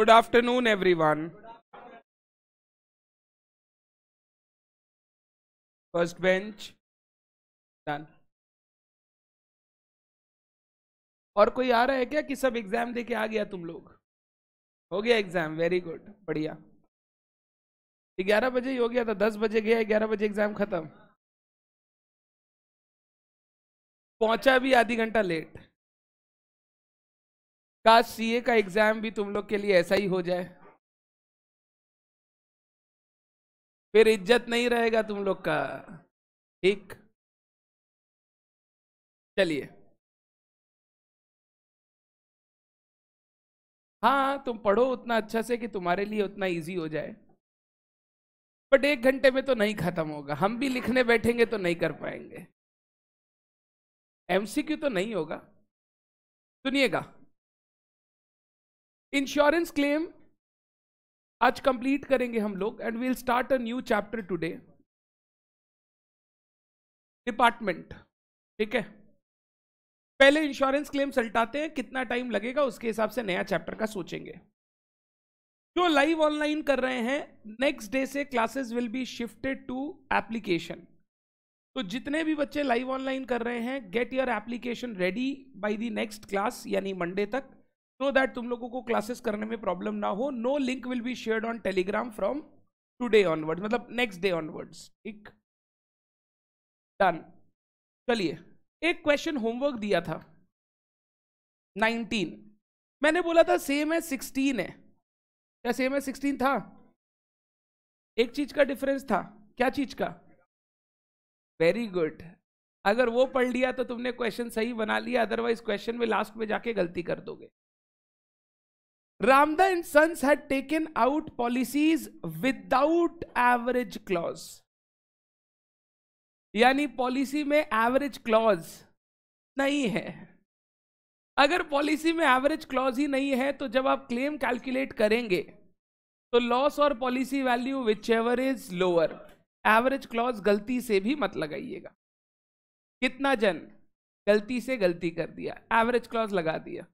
Good afternoon, everyone. First bench done और कोई आ रहा है क्या कि सब एग्जाम देके आ गया तुम लोग हो गया एग्जाम वेरी गुड बढ़िया ग्यारह बजे ही हो गया था दस बजे गया ग्यारह बजे एग्जाम खत्म पहुंचा भी आधी घंटा लेट का सीए का एग्जाम भी तुम लोग के लिए ऐसा ही हो जाए फिर इज्जत नहीं रहेगा तुम लोग का ठीक चलिए हाँ तुम पढ़ो उतना अच्छा से कि तुम्हारे लिए उतना इजी हो जाए बट एक घंटे में तो नहीं खत्म होगा हम भी लिखने बैठेंगे तो नहीं कर पाएंगे एमसीक्यू तो नहीं होगा सुनिएगा इंश्योरेंस क्लेम आज कंप्लीट करेंगे हम लोग and we'll start a new chapter today department ठीक है पहले इंश्योरेंस क्लेम सलटाते हैं कितना टाइम लगेगा उसके हिसाब से नया चैप्टर का सोचेंगे जो लाइव ऑनलाइन कर रहे हैं नेक्स्ट डे से classes will be shifted to application तो जितने भी बच्चे लाइव ऑनलाइन कर रहे हैं get your application ready by the next class यानी मंडे तक सो दैट तुम लोगों को क्लासेस करने में प्रॉब्लम ना हो no link will be shared on Telegram from today onwards मतलब नेक्स्ट डे ऑनवर्ड्स ठीक डन चलिए एक क्वेश्चन होमवर्क दिया था नाइनटीन मैंने बोला था सेम है सिक्सटीन है क्या सेम है सिक्सटीन था एक चीज का डिफरेंस था क्या चीज का वेरी गुड अगर वो पढ़ लिया तो तुमने क्वेश्चन सही बना लिया अदरवाइज क्वेश्चन में लास्ट में जाके गलती कर दोगे Ramda and Sons had taken out policies without average clause. यानी पॉलिसी में एवरेज क्लॉज नहीं है अगर पॉलिसी में एवरेज क्लॉज ही नहीं है तो जब आप क्लेम कैलकुलेट करेंगे तो लॉस और policy value whichever is lower average clause गलती से भी मत लगाइएगा कितना जन गलती से गलती कर दिया एवरेज क्लॉज लगा दिया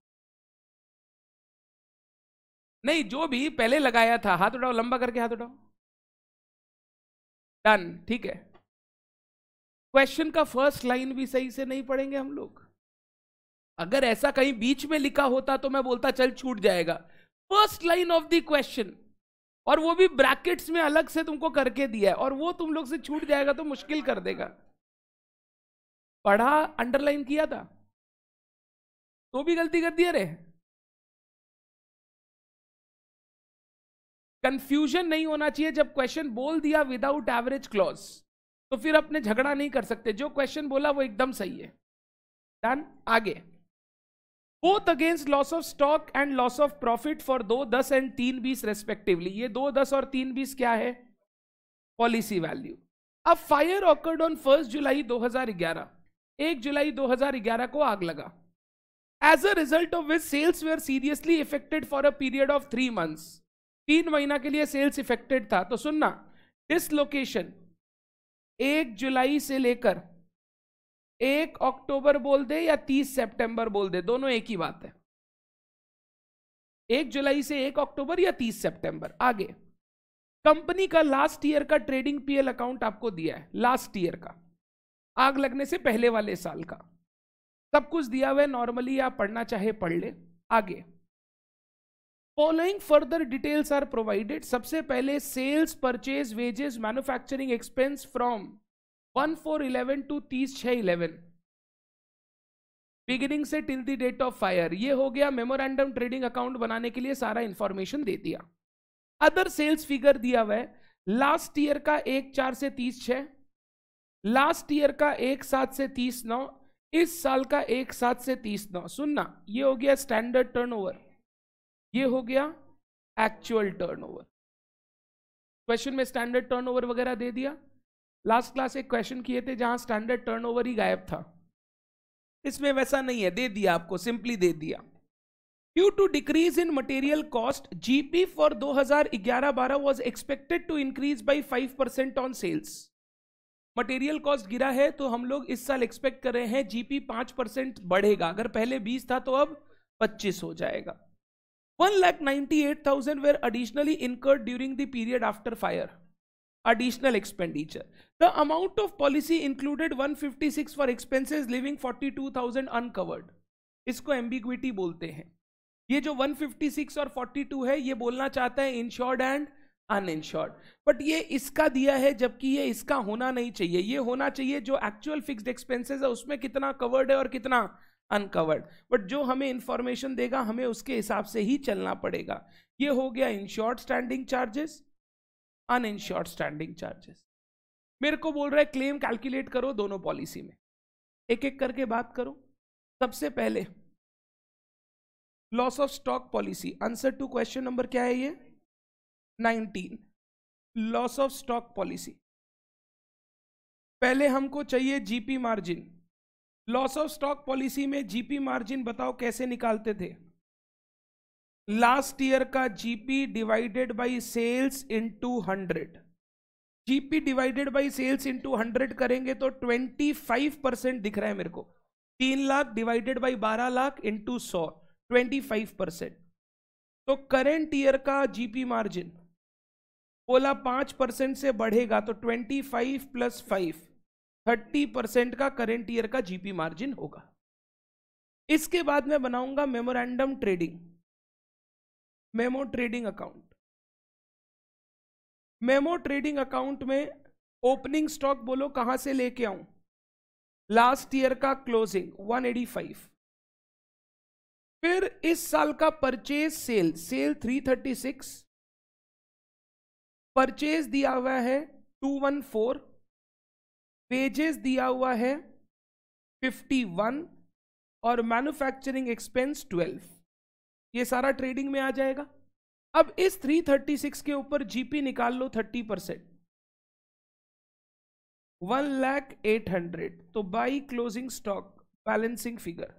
नहीं जो भी पहले लगाया था हाथ उठाओ लंबा करके हाथ उठाओ डन ठीक है क्वेश्चन का फर्स्ट लाइन भी सही से नहीं पढ़ेंगे हम लोग अगर ऐसा कहीं बीच में लिखा होता तो मैं बोलता चल छूट जाएगा first line of the question और वो भी ब्रैकेट्स में अलग से तुमको करके दिया है और वो तुम लोग से छूट जाएगा तो मुश्किल कर देगा पढ़ा अंडरलाइन किया था तो भी गलती कर दिया रे कंफ्यूजन नहीं होना चाहिए जब क्वेश्चन बोल दिया विदाउट एवरेज क्लॉज तो फिर अपने झगड़ा नहीं कर सकते जो क्वेश्चन बोला वो एकदम सही है डन आगे both against loss of stock and loss of profit for दो दस एंड तीन बीस रेस्पेक्टिवली ये दो दस और तीन बीस क्या है पॉलिसी वैल्यू अब fire occurred on first July 2011 एक जुलाई 2011 को आग लगा as a result of which sales were seriously affected for a period of three months तीन महीना के लिए सेल्स इफेक्टेड था तो सुनना डिसलोकेशन एक जुलाई से लेकर एक अक्टूबर बोल दे या तीस सितंबर बोल दे दोनों एक ही बात है एक जुलाई से एक अक्टूबर या तीस सितंबर आगे कंपनी का लास्ट ईयर का ट्रेडिंग पीएल अकाउंट आपको दिया है लास्ट ईयर का आग लगने से पहले वाले साल का सब कुछ दिया हुआ है नॉर्मली आप पढ़ना चाहे पढ़ ले आगे following further details are provided सबसे पहले sales purchase wages manufacturing expense from one four eleven to तीस छः इलेवन बिगिनिंग से till the date of fire ये हो गया मेमोरेंडम ट्रेडिंग अकाउंट बनाने के लिए सारा इंफॉर्मेशन दे दिया अदर सेल्स फिगर दिया हुआ है लास्ट ईयर का एक चार से तीस छः लास्ट ईयर का एक सात से तीस नौ इस साल का एक सात से तीस नौ सुनना ये हो गया स्टैंडर्ड टर्नओवर ये हो गया एक्चुअल टर्नओवर क्वेश्चन में स्टैंडर्ड टर्नओवर वगैरह दे दिया लास्ट क्लास एक क्वेश्चन किए थे जहां स्टैंडर्ड टर्नओवर ही गायब था इसमें वैसा नहीं है दे दिया आपको सिंपली दे दिया due to decrease in material cost GP for 2011-12 was expected to increase by 5 percent on sales material cost गिरा है तो हम लोग इस साल एक्सपेक्ट कर रहे हैं जीपी 5 परसेंट बढ़ेगा अगर पहले 20 था तो अब 25 हो जाएगा one lakh ninety eight thousand were period after fire additional expenditure the amount of policy included one fifty six for 156 leaving forty two thousand uncovered इसको एम्बिग्विटी बोलते हैं ये जो वन फिफ्टी सिक्स और फोर्टी टू है ये बोलना चाहता है इंश्योर्ड एंड अनइंश्योर्ड बट ये इसका दिया है जबकि ये इसका होना नहीं चाहिए ये होना चाहिए जो एक्चुअल फिक्स्ड एक्सपेंसेस है उसमें कितना कवर्ड है और कितना अनकवर्ड बट जो हमें इंफॉर्मेशन देगा हमें उसके हिसाब से ही चलना पड़ेगा ये हो गया insured standing charges uninsured standing charges मेरे को बोल रहा है क्लेम कैलकुलेट करो दोनों पॉलिसी में एक एक करके बात करो सबसे पहले loss of stock policy answer to question number क्या है ये nineteen loss of stock policy पहले हमको चाहिए GP margin loss of stock policy में जीपी मार्जिन बताओ कैसे निकालते थे लास्ट ईयर का GP divided by sales into hundred GP divided by sales into hundred करेंगे तो ट्वेंटी फाइव परसेंट दिख रहा है मेरे को तीन लाख डिवाइडेड बाय बारह लाख इंटू सौ ट्वेंटी फाइव परसेंट तो करेंट ईयर का जीपी मार्जिन बोला पांच परसेंट से बढ़ेगा तो twenty five plus five thirty percent का करेंट ईयर का जीपी मार्जिन होगा इसके बाद मैं बनाऊंगा memorandum trading memo trading account memo trading account में ओपनिंग स्टॉक बोलो कहां से लेके आऊं लास्ट ईयर का क्लोजिंग 185 फिर इस साल का परचेज सेल सेल 336 परचेज दिया हुआ है 214 पेजेस दिया हुआ है 51 और मैन्युफैक्चरिंग एक्सपेंस 12 ये सारा ट्रेडिंग में आ जाएगा अब इस 336 के ऊपर जीपी निकाल लो 30 percent one lakh eight hundred तो by closing stock balancing figure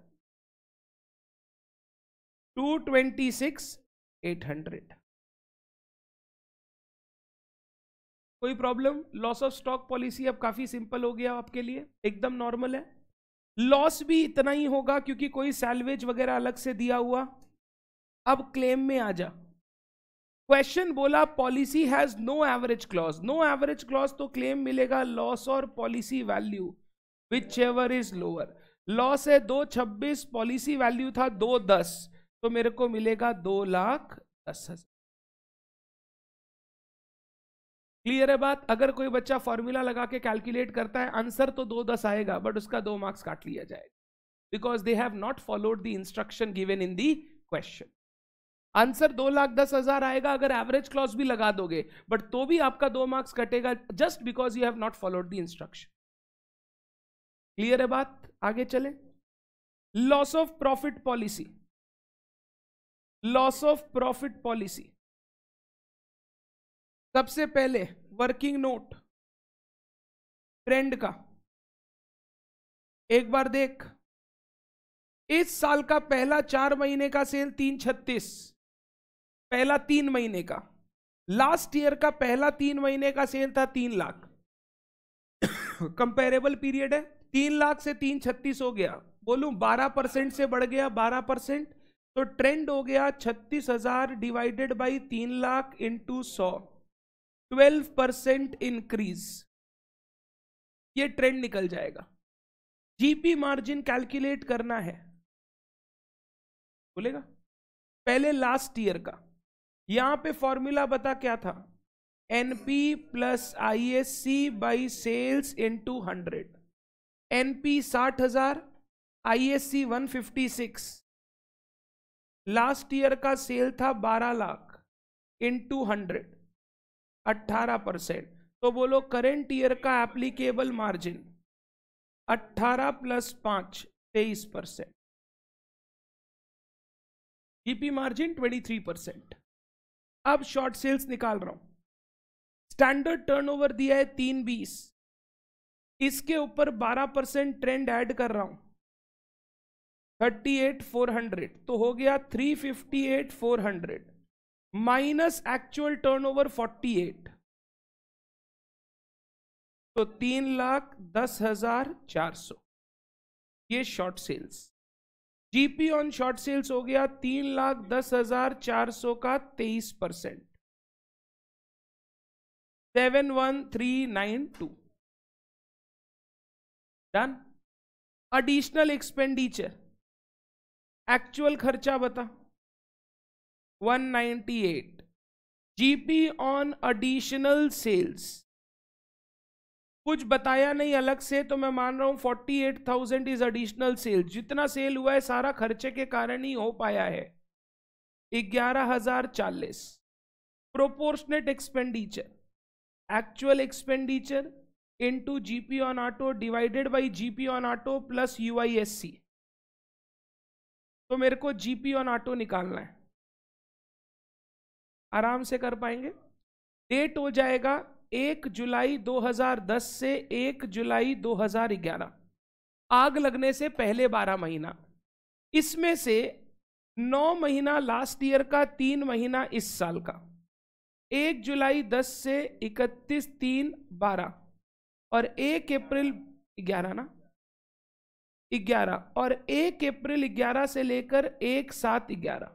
two twenty six eight hundred कोई problem loss of stock policy अब काफ़ी सिंपल हो गया आपके लिए एकदम नॉर्मल है लॉस भी इतना ही होगा क्योंकि कोई सैलवेज वगैरह अलग से दिया हुआ अब क्लेम में आ जा क्वेश्चन बोला policy has no average clause no average clause तो क्लेम मिलेगा लॉस और policy value whichever is lower loss है दो छब्बीस पॉलिसी वैल्यू था दो दस तो मेरे को मिलेगा दो लाख दस हजार क्लियर है बात अगर कोई बच्चा फॉर्मूला लगा के कैलकुलेट करता है आंसर तो दो दस आएगा बट उसका दो मार्क्स काट लिया जाएगा because they have not followed the instruction given in the question answer दो लाख दस हजार आएगा अगर एवरेज क्लॉज भी लगा दोगे बट तो भी आपका दो मार्क्स कटेगा just because you have not followed the instruction clear है बात आगे चले loss of profit policy loss of profit policy सबसे पहले वर्किंग नोट ट्रेंड का एक बार देख इस साल का पहला चार महीने का सेल तीन छत्तीस पहला तीन महीने का लास्ट ईयर का पहला तीन महीने का सेल था तीन लाख कंपेरेबल पीरियड है तीन लाख से तीन छत्तीस हो गया बोलूं बारह परसेंट से बढ़ गया बारह परसेंट तो ट्रेंड हो गया छत्तीस हजार डिवाइडेड बाई तीन लाख इंटू सौ ट्वेल्व परसेंट इंक्रीज ये ट्रेंड निकल जाएगा जीपी मार्जिन कैलकुलेट करना है बोलेगा पहले लास्ट ईयर का यहां पे फॉर्मूला बता क्या था NP plus I S C by sales into hundred NP साठ हजार I S C one fifty six last year का सेल था बारह lakh into hundred 18 percent तो बोलो करेंट ईयर का एप्लीकेबल मार्जिन 18 प्लस पांच तेईस परसेंट जीपी मार्जिन 23 परसेंट अब शॉर्ट सेल्स निकाल रहा हूं स्टैंडर्ड टर्नओवर दिया है तीन बीस इसके ऊपर बारह परसेंट ट्रेंड ऐड कर रहा हूं थर्टी एट फोर हंड्रेड तो हो गया three fifty eight four hundred minus actual turnover 48 तो तीन लाख दस हजार चार सौ ये short sales GP on short sales हो गया तीन लाख दस हजार चार सौ का तेईस percent seven one three nine two done additional expenditure actual खर्चा बता 198 जीपी ऑन एडिशनल सेल्स कुछ बताया नहीं अलग से तो मैं मान रहा हूं forty eight thousand is additional sales जितना सेल हुआ है सारा खर्चे के कारण ही हो पाया है ग्यारह हजार चालीस proportionate expenditure actual expenditure into GP on auto divided by GP on auto plus UISC तो मेरे को जीपी ऑन ऑटो निकालना है आराम से कर पाएंगे डेट हो जाएगा एक जुलाई 2010 से एक जुलाई 2011 आग लगने से पहले 12 महीना इसमें से नौ महीना लास्ट ईयर का तीन महीना इस साल का एक जुलाई 10 से 31 तीन 12 और एक अप्रैल 11 ना 11 और एक अप्रैल 11 से लेकर एक सात ग्यारह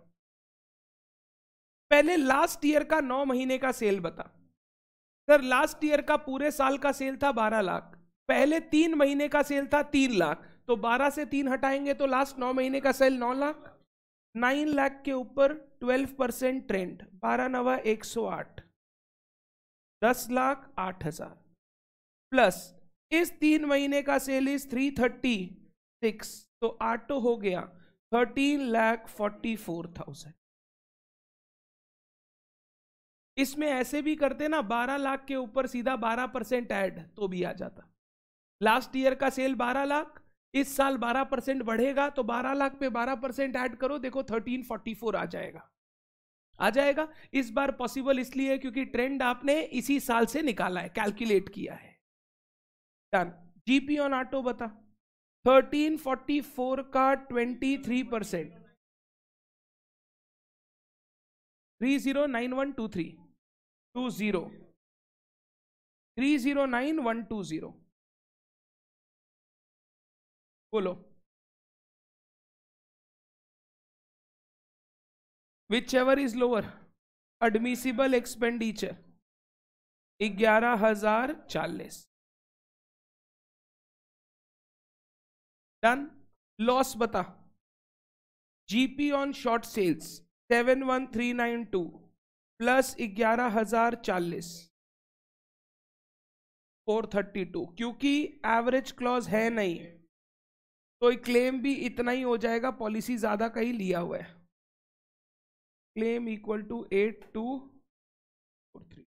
पहले लास्ट ईयर का नौ महीने का सेल बता सर लास्ट ईयर का पूरे साल का सेल था बारह लाख पहले तीन महीने का सेल था तीन लाख तो बारह से तीन हटाएंगे तो लास्ट नौ महीने का सेल नौ लाख नाइन लाख के ऊपर ट्वेल्व परसेंट ट्रेंड बारह नवा एक सौ आठ दस लाख आठ हजार प्लस इस तीन महीने का sale is three thirty six तो आटो हो गया thirteen lakh forty four thousand इसमें ऐसे भी करते ना बारह लाख के ऊपर सीधा बारह परसेंट एड तो भी आ जाता लास्ट ईयर का सेल बारह लाख इस साल बारह परसेंट बढ़ेगा तो बारह लाख पे बारह परसेंट एड करो देखो थर्टीन फोर्टी फोर आ जाएगा आ जाएगा इस बार पॉसिबल इसलिए क्योंकि ट्रेंड आपने इसी साल से निकाला है कैलकुलेट किया है डन जीपी ऑन ऑटो बता थर्टीन फोर्टी फोर का twenty three percent three zero nine one two three two zero three zero nine one two zero बोलो whichever is lower admissible expenditure ग्यारह हजार चालीस done loss बता GP on short sales seven one three nine two plus ग्यारह हजार चालीस four thirty two क्योंकि average clause है नहीं तो क्लेम भी इतना ही हो जाएगा पॉलिसी ज़्यादा का ही लिया हुआ है claim equal to eight two four three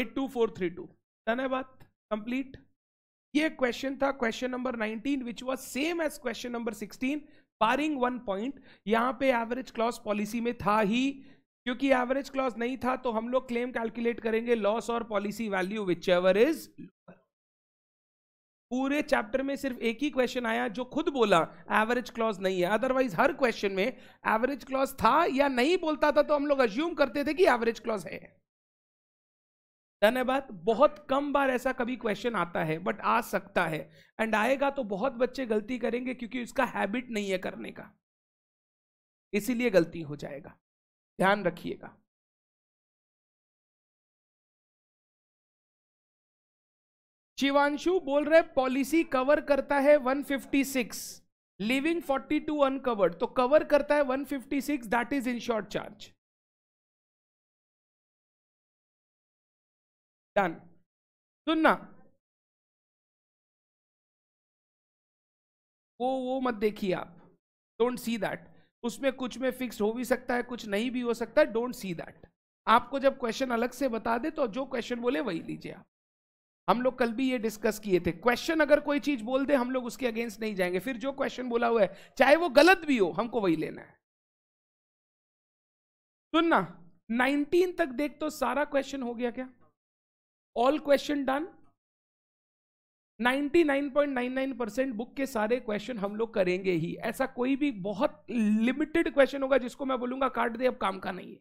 eight two four three two धन्यवाद कंप्लीट ये क्वेश्चन था question number 19 which was same as question number 16 पारिंग वन पॉइंट यहां पे एवरेज क्लॉज पॉलिसी में था ही क्योंकि एवरेज क्लॉज नहीं था तो हम लोग क्लेम कैलकुलेट करेंगे लॉस और policy value whichever is पूरे चैप्टर में सिर्फ एक ही क्वेश्चन आया जो खुद बोला एवरेज क्लॉज नहीं है अदरवाइज हर क्वेश्चन में एवरेज क्लॉज था या नहीं बोलता था तो हम लोग अज्यूम करते थे कि एवरेज क्लॉज है धन्यवाद बहुत कम बार ऐसा कभी क्वेश्चन आता है बट आ सकता है एंड आएगा तो बहुत बच्चे गलती करेंगे क्योंकि उसका हैबिट नहीं है करने का इसीलिए गलती हो जाएगा ध्यान रखिएगा शिवांशु बोल रहे पॉलिसी कवर करता है 156 लिविंग 42 अनकवर्ड तो कवर करता है 156 that is in short charge done सुनना वो वो मत देखिए आप डोंट सी दैट उसमें कुछ में फिक्स हो भी सकता है कुछ नहीं भी हो सकता है डोंट सी दैट आपको जब क्वेश्चन अलग से बता दे तो जो क्वेश्चन बोले वही लीजिए आप हम लोग कल भी ये डिस्कस किए थे क्वेश्चन अगर कोई चीज बोल दे हम लोग उसके अगेंस्ट नहीं जाएंगे फिर जो क्वेश्चन बोला हुआ है चाहे वो गलत भी हो हमको वही लेना है सुनना नाइनटीन तक देख तो सारा क्वेश्चन हो गया क्या all question done 99.99 percent book के सारे क्वेश्चन हम लोग करेंगे ही ऐसा कोई भी बहुत लिमिटेड क्वेश्चन होगा जिसको मैं बोलूंगा काट दे अब काम का नहीं है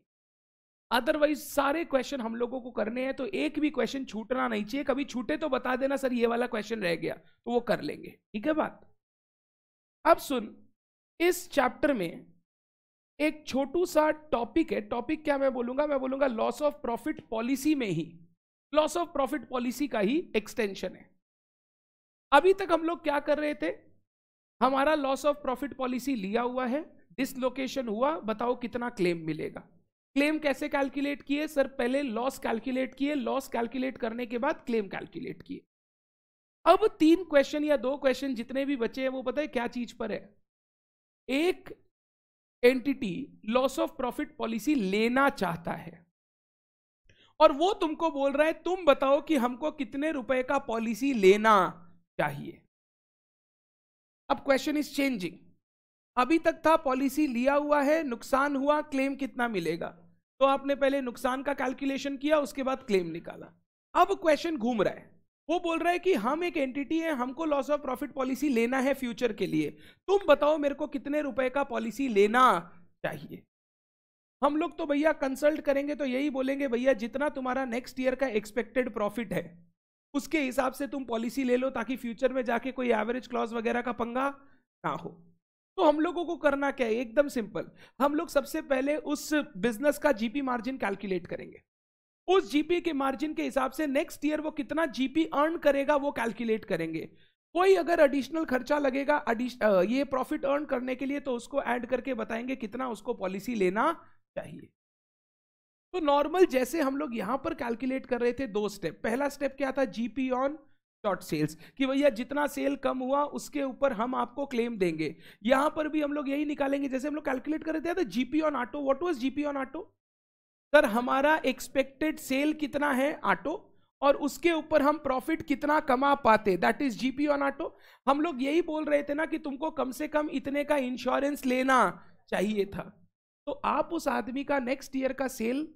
अदरवाइज सारे क्वेश्चन हम लोगों को करने हैं तो एक भी क्वेश्चन छूटना नहीं चाहिए कभी छूटे तो बता देना सर ये वाला क्वेश्चन रह गया तो वो कर लेंगे ठीक है बात अब सुन इस चैप्टर में एक छोटू सा टॉपिक है टॉपिक क्या मैं बोलूंगा मैं बोलूंगा लॉस ऑफ प्रॉफिट पॉलिसी में ही लॉस ऑफ प्रॉफिट पॉलिसी का ही एक्सटेंशन है अभी तक हम लोग क्या कर रहे थे हमारा लॉस ऑफ प्रॉफिट पॉलिसी लिया हुआ है डिसलोकेशन हुआ बताओ कितना क्लेम मिलेगा क्लेम कैसे कैलकुलेट किए सर पहले लॉस कैलकुलेट किए लॉस कैलकुलेट करने के बाद क्लेम कैलकुलेट किए अब तीन क्वेश्चन या दो क्वेश्चन जितने भी बचे हैं वो पता है क्या चीज पर है एक entity loss of profit policy लेना चाहता है और वो तुमको बोल रहा है तुम बताओ कि हमको कितने रुपए का पॉलिसी लेना चाहिए अब क्वेश्चन इज चेंजिंग अभी तक था पॉलिसी लिया हुआ है नुकसान हुआ क्लेम कितना मिलेगा तो आपने पहले नुकसान का कैलकुलेशन किया उसके बाद क्लेम निकाला अब क्वेश्चन घूम रहा है वो बोल रहा है कि हम एक एंटिटी है हमको लॉस ऑफ प्रॉफिट पॉलिसी लेना है फ्यूचर के लिए तुम बताओ मेरे को कितने रुपए का पॉलिसी लेना चाहिए हम लोग तो भैया कंसल्ट करेंगे तो यही बोलेंगे भैया जितना तुम्हारा नेक्स्ट ईयर का एक्सपेक्टेड प्रॉफिट है उसके हिसाब से तुम पॉलिसी ले लो ताकि फ्यूचर में जाके कोई एवरेज क्लॉज वगैरह का पंगा ना हो तो हम लोगों को करना क्या है एकदम सिंपल हम लोग सबसे पहले उस बिजनेस का जीपी मार्जिन कैलकुलेट करेंगे उस जीपी के मार्जिन के हिसाब से नेक्स्ट ईयर वो कितना जीपी अर्न करेगा वो कैलकुलेट करेंगे कोई अगर एडिशनल खर्चा लगेगा ये प्रॉफिट अर्न करने के लिए तो उसको ऐड करके बताएंगे कितना उसको पॉलिसी लेना चाहिए तो नॉर्मल जैसे हम लोग यहां पर कैलकुलेट कर रहे थे दो स्टेप पहला स्टेप क्या था जीपी ऑन शॉर्ट सेल्स कि भैया जितना सेल कम हुआ उसके ऊपर हम आपको क्लेम देंगे यहां पर भी हम लोग यही निकालेंगे जैसे हम लोग कैलकुलेट कर रहे थे GP on auto what was GP on auto sir हमारा एक्सपेक्टेड सेल कितना है ऑटो और उसके ऊपर हम प्रॉफिट कितना कमा पाते that is GP on auto हम लोग यही बोल रहे थे ना कि तुमको कम से कम इतने का इंश्योरेंस लेना चाहिए था तो आप उस आदमी का नेक्स्ट ईयर का सेल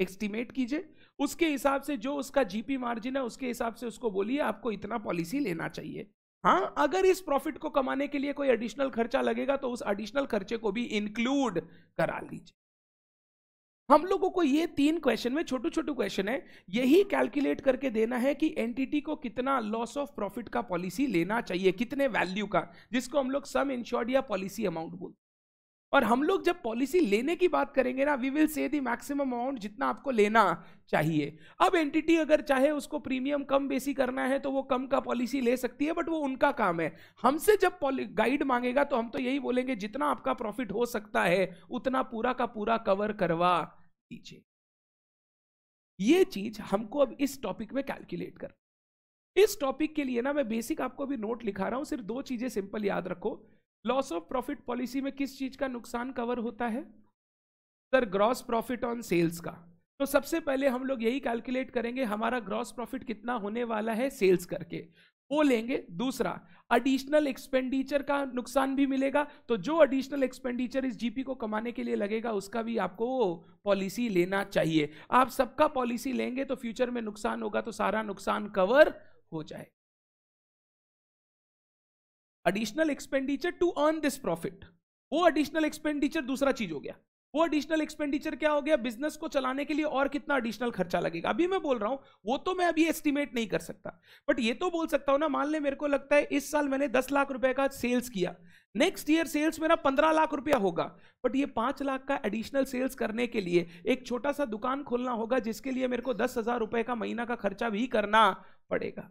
एस्टिमेट कीजिए उसके हिसाब से जो उसका जीपी मार्जिन है उसके हिसाब से उसको बोलिए आपको इतना पॉलिसी लेना चाहिए हाँ अगर इस प्रॉफिट को कमाने के लिए कोई एडिशनल खर्चा लगेगा तो उस एडिशनल खर्चे को भी इंक्लूड करा लीजिए हम लोगों को ये तीन क्वेश्चन में छोटू छोटू क्वेश्चन है यही कैलकुलेट करके देना है कि एंटिटी को कितना लॉस ऑफ प्रॉफिट का पॉलिसी लेना चाहिए कितने वैल्यू का जिसको हम लोग सम इंश्योर्ड या पॉलिसी अमाउंट बोलते और हम लोग जब पॉलिसी लेने की बात करेंगे ना we will say the maximum amount जितना आपको लेना चाहिए अब एंटिटी अगर चाहे उसको प्रीमियम कम बेसी करना है तो वो कम का पॉलिसी ले सकती है बट वो उनका काम है हमसे जब गाइड मांगेगा तो हम तो यही बोलेंगे जितना आपका प्रॉफिट हो सकता है उतना पूरा का पूरा कवर करवा दीजिए ये चीज हमको अब इस टॉपिक में कैलकुलेट कर इस टॉपिक के लिए ना मैं बेसिक आपको अभी नोट लिखा रहा हूं सिर्फ दो चीजें सिंपल याद रखो लॉस ऑफ प्रॉफिट पॉलिसी में किस चीज का नुकसान कवर होता है sir gross profit on sales का तो सबसे पहले हम लोग यही कैलकुलेट करेंगे हमारा ग्रॉस प्रॉफिट कितना होने वाला है सेल्स करके वो लेंगे दूसरा एडिशनल एक्सपेंडिचर का नुकसान भी मिलेगा तो जो एडिशनल एक्सपेंडिचर इस जीपी को कमाने के लिए लगेगा उसका भी आपको पॉलिसी लेना चाहिए आप सबका पॉलिसी लेंगे तो फ्यूचर में नुकसान होगा तो सारा नुकसान कवर हो जाए additional expenditure to earn this profit वो एडिशनल एक्सपेंडिचर दूसरा चीज हो गया वो एडिशनल एक्सपेंडिचर क्या हो गया बिजनेस को चलाने के लिए और कितना एडिशनल खर्चा लगेगा अभी मैं बोल रहा हूं वो तो मैं अभी एस्टिमेट नहीं कर सकता बट ये तो बोल सकता हूं ना मान ले मेरे को लगता है इस साल मैंने दस लाख रुपए का सेल्स किया नेक्स्ट ईयर सेल्स मेरा पंद्रह लाख रुपया होगा बट ये पांच लाख का एडिशनल सेल्स करने के लिए एक छोटा सा दुकान खोलना होगा जिसके लिए मेरे को दस हजार रुपए का महीना का खर्चा भी करना पड़ेगा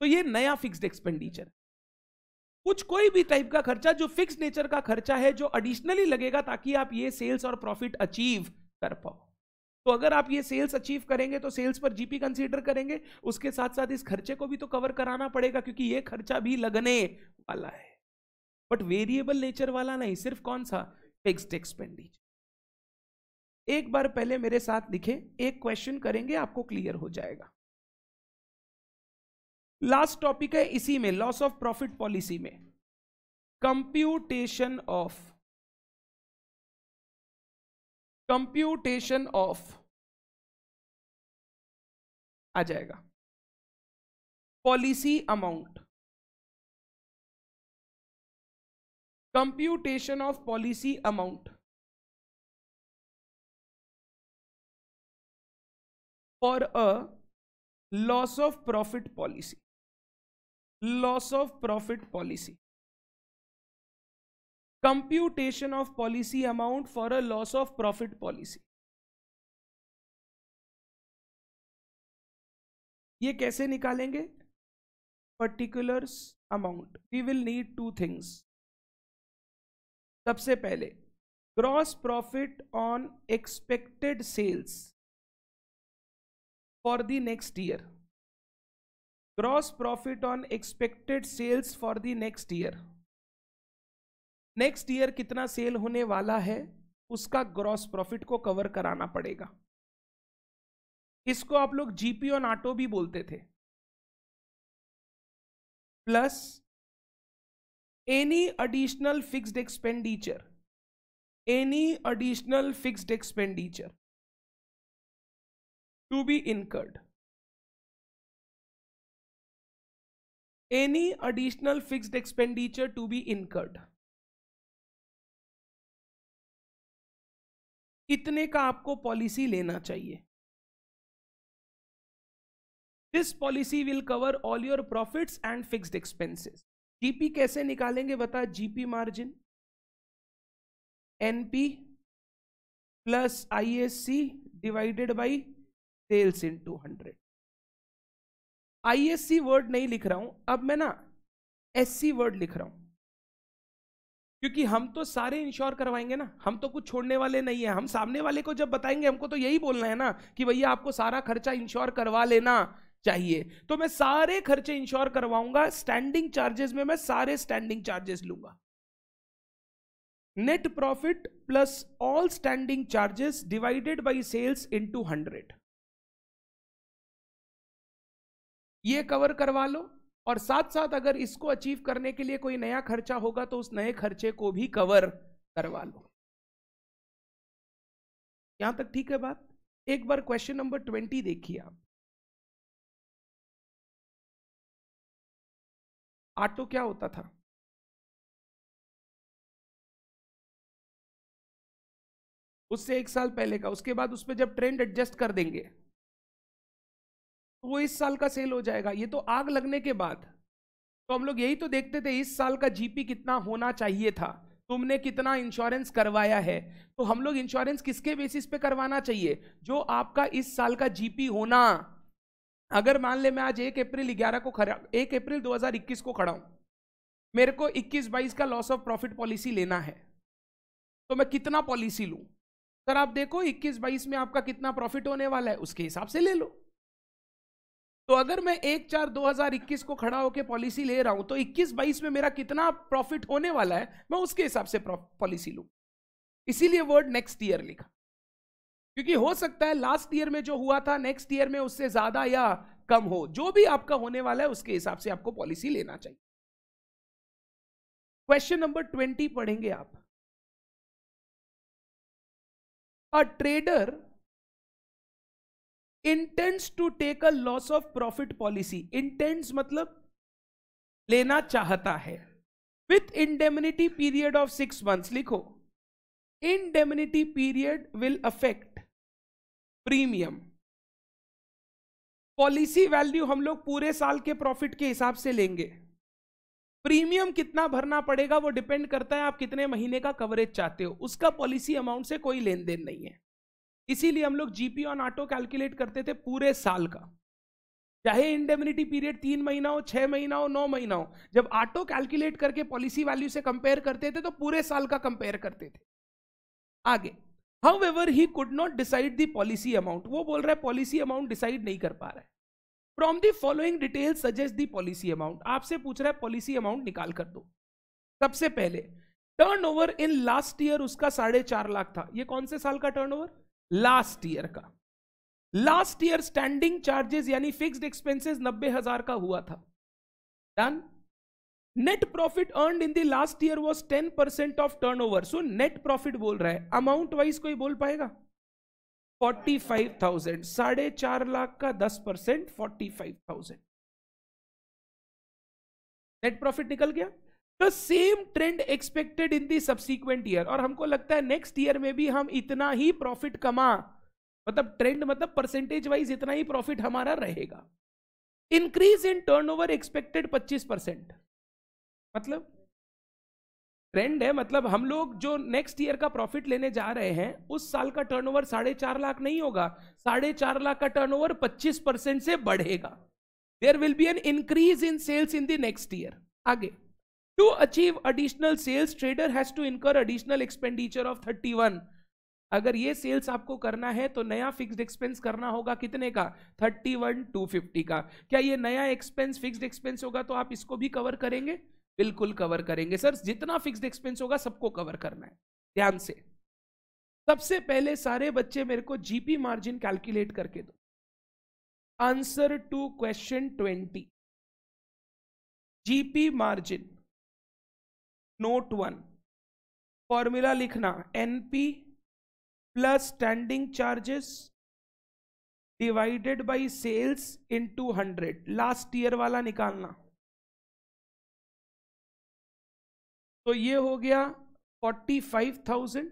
तो ये नया फिक्स्ड एक्सपेंडिचर कुछ कोई भी टाइप का खर्चा जो फिक्स नेचर का खर्चा है जो एडिशनली लगेगा ताकि आप ये सेल्स और प्रॉफिट अचीव कर पाओ तो अगर आप ये सेल्स अचीव करेंगे तो सेल्स पर जीपी कंसीडर करेंगे उसके साथ साथ इस खर्चे को भी तो कवर कराना पड़ेगा क्योंकि ये खर्चा भी लगने वाला है बट वेरिएबल नेचर वाला नहीं सिर्फ कौन सा फिक्स्ड एक्सपेंडिचर एक बार पहले मेरे साथ लिखे एक क्वेश्चन करेंगे आपको क्लियर हो जाएगा लास्ट टॉपिक है इसी में लॉस ऑफ प्रॉफिट पॉलिसी में कंप्यूटेशन ऑफ कंप्यूटेशन ऑफ आ जाएगा policy amount computation of policy amount for a loss of profit policy loss of profit policy computation of policy amount for a loss of profit policy ये कैसे निकालेंगे particulars amount we will need two things सबसे पहले gross profit on expected sales for the next year gross profit on expected sales for the next year next year कितना sale होने वाला है उसका ग्रॉस प्रॉफिट को कवर कराना पड़ेगा इसको आप लोग जीपी ऑन ऑटो भी बोलते थे plus any additional fixed expenditure any additional fixed expenditure to be incurred any additional fixed expenditure to be incurred इतने का आपको पॉलिसी लेना चाहिए this policy will cover all your profits and fixed expenses GP कैसे निकालेंगे बता GP margin NP plus ISC divided by sales into hundred ISC word नहीं लिख रहा हूं अब मैं ना एससी वर्ड लिख रहा हूं क्योंकि हम तो सारे इंश्योर करवाएंगे ना हम तो कुछ छोड़ने वाले नहीं है हम सामने वाले को जब बताएंगे हमको तो यही बोलना है ना कि भैया आपको सारा खर्चा इंश्योर करवा लेना चाहिए तो मैं सारे खर्चे इंश्योर करवाऊंगा स्टैंडिंग चार्जेस में मैं सारे स्टैंडिंग चार्जेस लूंगा net profit plus all standing charges divided by sales into hundred ये कवर करवा लो और साथ साथ अगर इसको अचीव करने के लिए कोई नया खर्चा होगा तो उस नए खर्चे को भी कवर करवा लो यहां तक ठीक है बात एक बार क्वेश्चन नंबर ट्वेंटी देखिए आप आटो क्या होता था उससे एक साल पहले का उसके बाद उस पर जब ट्रेंड एडजस्ट कर देंगे वो इस साल का सेल हो जाएगा ये तो आग लगने के बाद तो हम लोग यही तो देखते थे इस साल का जीपी कितना होना चाहिए था तुमने कितना इंश्योरेंस करवाया है तो हम लोग इंश्योरेंस किसके बेसिस पे करवाना चाहिए जो आपका इस साल का जीपी होना अगर मान ले मैं आज एक अप्रैल ग्यारह को खड़ा एक अप्रैल 2021 को खड़ा हूं मेरे को 21 बाईस का लॉस ऑफ प्रॉफिट पॉलिसी लेना है तो मैं कितना पॉलिसी लू सर आप देखो 21 बाईस में आपका कितना प्रॉफिट होने वाला है उसके हिसाब से ले लो तो अगर मैं एक चार 2021 को खड़ा होकर पॉलिसी ले रहा हूं तो 21 बाईस में मेरा कितना प्रॉफिट होने वाला है मैं उसके हिसाब से पॉलिसी लू इसीलिए वर्ड नेक्स्ट ईयर लिखा क्योंकि हो सकता है लास्ट ईयर में जो हुआ था नेक्स्ट ईयर में उससे ज्यादा या कम हो जो भी आपका होने वाला है उसके हिसाब से आपको पॉलिसी लेना चाहिए क्वेश्चन नंबर ट्वेंटी पढ़ेंगे आप a trader intends to take a loss of profit policy intends मतलब लेना चाहता है with indemnity period of six months लिखो indemnity period will affect premium policy value हम लोग पूरे साल के प्रॉफिट के हिसाब से लेंगे प्रीमियम कितना भरना पड़ेगा वो डिपेंड करता है आप कितने महीने का कवरेज चाहते हो उसका पॉलिसी अमाउंट से कोई लेन देन नहीं है इसीलिए हम लोग जीपी ऑन ऑटो कैलकुलेट करते थे पूरे साल का चाहे इंडेमिनिटी पीरियड तीन महीना हो छह महीना हो नौ महीना हो जब ऑटो कैलकुलेट करके पॉलिसी वैल्यू से कंपेयर करते थे तो पूरे साल का कंपेयर करते थे आगे however he could not decide the policy amount वो बोल रहा है पॉलिसी अमाउंट डिसाइड नहीं कर पा रहा है from the following detail suggest the policy amount आपसे पूछ रहा है पॉलिसी अमाउंट निकाल कर दो सबसे पहले turnover in last year उसका साढ़े चार लाख था ये कौन से साल का टर्न ओवर लास्ट ईयर का लास्ट ईयर स्टैंडिंग चार्जेस यानी फिक्स्ड एक्सपेंसेस नब्बे हजार का हुआ था done net profit earn in the last year was ten percent of turnover so net profit बोल रहा है अमाउंट वाइज कोई बोल पाएगा फोर्टी फाइव थाउजेंड साढ़े चार लाख का दस percent forty five thousand net profit निकल गया the same trend expected in the subsequent year और हमको लगता है नेक्स्ट ईयर में भी हम इतना ही प्रॉफिट कमा मतलब ट्रेंड मतलब परसेंटेज वाइज इतना ही प्रॉफिट हमारा रहेगा increase in turnover expected 25 percent मतलब ट्रेंड है मतलब हम लोग जो नेक्स्ट ईयर का प्रॉफिट लेने जा रहे हैं उस साल का टर्नओवर साढ़े चार लाख नहीं होगा साढ़े चार लाख का टर्नओवर 25 परसेंट से बढ़ेगा there will be an increase in sales in the next year आगे To achieve additional sales, trader has incur incur expenditure of thirty one अगर ये सेल्स आपको करना है तो नया फिक्स्ड एक्सपेंस करना होगा कितने का थर्टी वन टू फिफ्टी का क्या ये नया एक्सपेंस फिक्स्ड एक्सपेंस होगा तो आप इसको भी कवर करेंगे बिल्कुल कवर करेंगे सर जितना फिक्स्ड एक्सपेंस होगा सबको कवर करना है ध्यान से सबसे पहले सारे बच्चे मेरे को जीपी मार्जिन कैलकुलेट करके दो answer to question twenty GP margin note one formula लिखना NP plus standing charges divided by sales into hundred last year वाला निकालना तो ये हो गया forty five thousand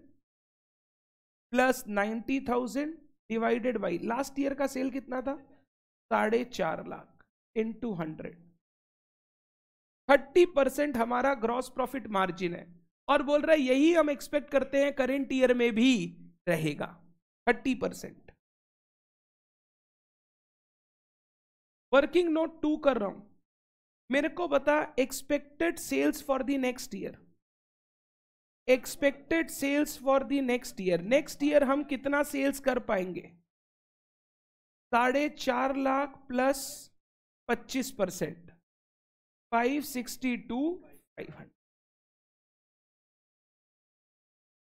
plus ninety thousand divided by last year का सेल कितना था साढ़े चार lakh into hundred thirty percent हमारा ग्रॉस प्रॉफिट मार्जिन है और बोल रहा है यही हम एक्सपेक्ट करते हैं करेंट ईयर में भी रहेगा thirty percent working note two कर रहा हूं मेरे को बता expected sales for the next year expected sales for the next year next year हम कितना सेल्स कर पाएंगे साढ़े चार लाख प्लस पच्चीस परसेंट 562 टू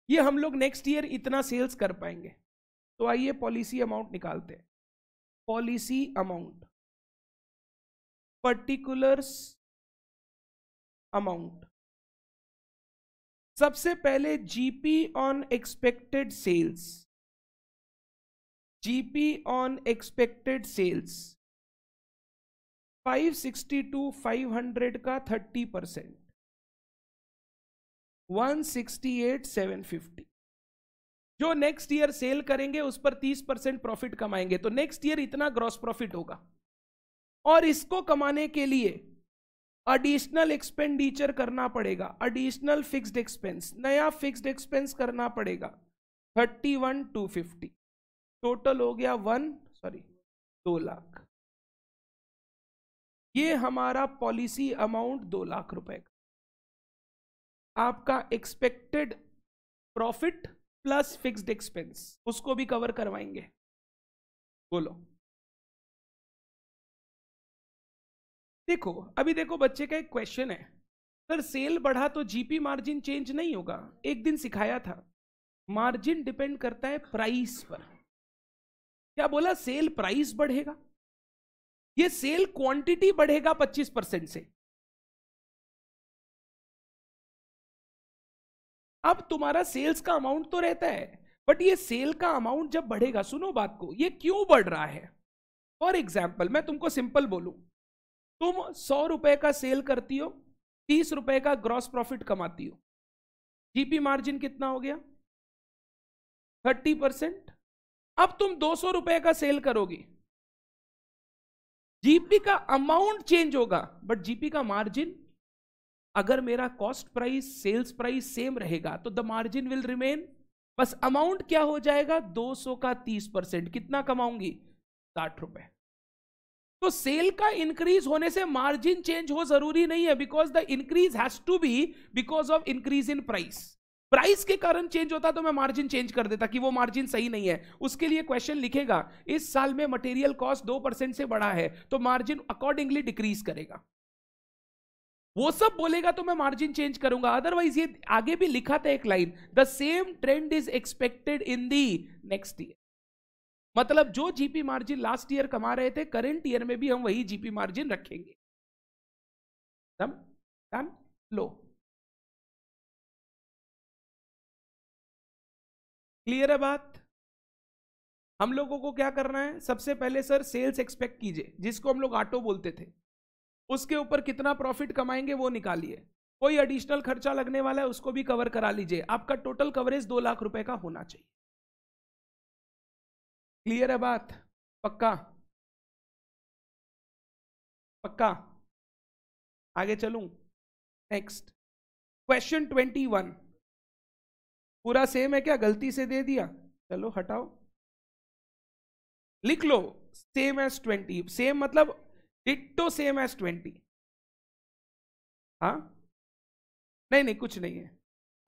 ये हम लोग नेक्स्ट ईयर इतना सेल्स कर पाएंगे तो आइए पॉलिसी अमाउंट निकालते हैं पॉलिसी अमाउंट पर्टिकुलर्स अमाउंट सबसे पहले GP on expected sales GP on expected sales 562 two 500 का 30 परसेंट 168 750 जो नेक्स्ट ईयर सेल करेंगे उस पर 30 परसेंट प्रॉफिट कमाएंगे तो नेक्स्ट ईयर इतना ग्रॉस प्रॉफिट होगा और इसको कमाने के लिए एडिशनल एक्सपेंडिचर करना पड़ेगा एडिशनल फिक्स्ड एक्सपेंस नया फिक्स्ड एक्सपेंस करना पड़ेगा thirty one two fifty total हो गया वन सॉरी दो लाख ये हमारा पॉलिसी अमाउंट दो लाख रुपए का आपका expected profit plus fixed expense उसको भी कवर करवाएंगे बोलो देखो अभी देखो बच्चे का एक क्वेश्चन है सर सेल बढ़ा तो जीपी मार्जिन चेंज नहीं होगा एक दिन सिखाया था मार्जिन डिपेंड करता है प्राइस पर क्या बोला सेल प्राइस बढ़ेगा ये सेल क्वांटिटी बढ़ेगा 25 परसेंट से अब तुम्हारा सेल्स का अमाउंट तो रहता है बट ये सेल का अमाउंट जब बढ़ेगा सुनो बात को ये क्यों बढ़ रहा है फॉर एग्जाम्पल मैं तुमको सिंपल बोलू तुम सौ रुपए का सेल करती हो तीस रुपए का ग्रॉस प्रॉफिट कमाती हो जीपी मार्जिन कितना हो गया थर्टी परसेंट अब तुम दो सौ रुपए का सेल करोगी जीपी का अमाउंट चेंज होगा बट जीपी का मार्जिन अगर मेरा cost price sales price same रहेगा तो द मार्जिन विल रिमेन बस अमाउंट क्या हो जाएगा 200 का 30 परसेंट कितना कमाऊंगी साठ रुपए तो सेल का इंक्रीज होने से मार्जिन चेंज हो जरूरी नहीं है because the increase has to be because of increase in price price के कारण चेंज होता तो मैं मार्जिन चेंज कर देता कि वो मार्जिन सही नहीं है उसके लिए क्वेश्चन लिखेगा इस साल में मटेरियल कॉस्ट दो परसेंट से बढ़ा है तो मार्जिन अकॉर्डिंगली डिक्रीज करेगा वो सब बोलेगा तो मैं मार्जिन चेंज करूंगा अदरवाइज ये आगे भी लिखा था एक line the same trend is expected in the next year मतलब जो जीपी मार्जिन लास्ट ईयर कमा रहे थे करंट ईयर में भी हम वही जीपी मार्जिन रखेंगे लो क्लियर है बात हम लोगों को क्या करना है सबसे पहले सर सेल्स एक्सपेक्ट कीजिए जिसको हम लोग ऑटो बोलते थे उसके ऊपर कितना प्रॉफिट कमाएंगे वो निकालिए कोई एडिशनल खर्चा लगने वाला है उसको भी कवर करा लीजिए आपका टोटल कवरेज दो लाख रुपए का होना चाहिए क्लियर है बात पक्का पक्का आगे चलूं नेक्स्ट क्वेश्चन ट्वेंटी वन पूरा सेम है क्या गलती से दे दिया चलो हटाओ लिख लो सेम एज ट्वेंटी सेम मतलब डिट्टो सेम एज ट्वेंटी हाँ नहीं नहीं कुछ नहीं है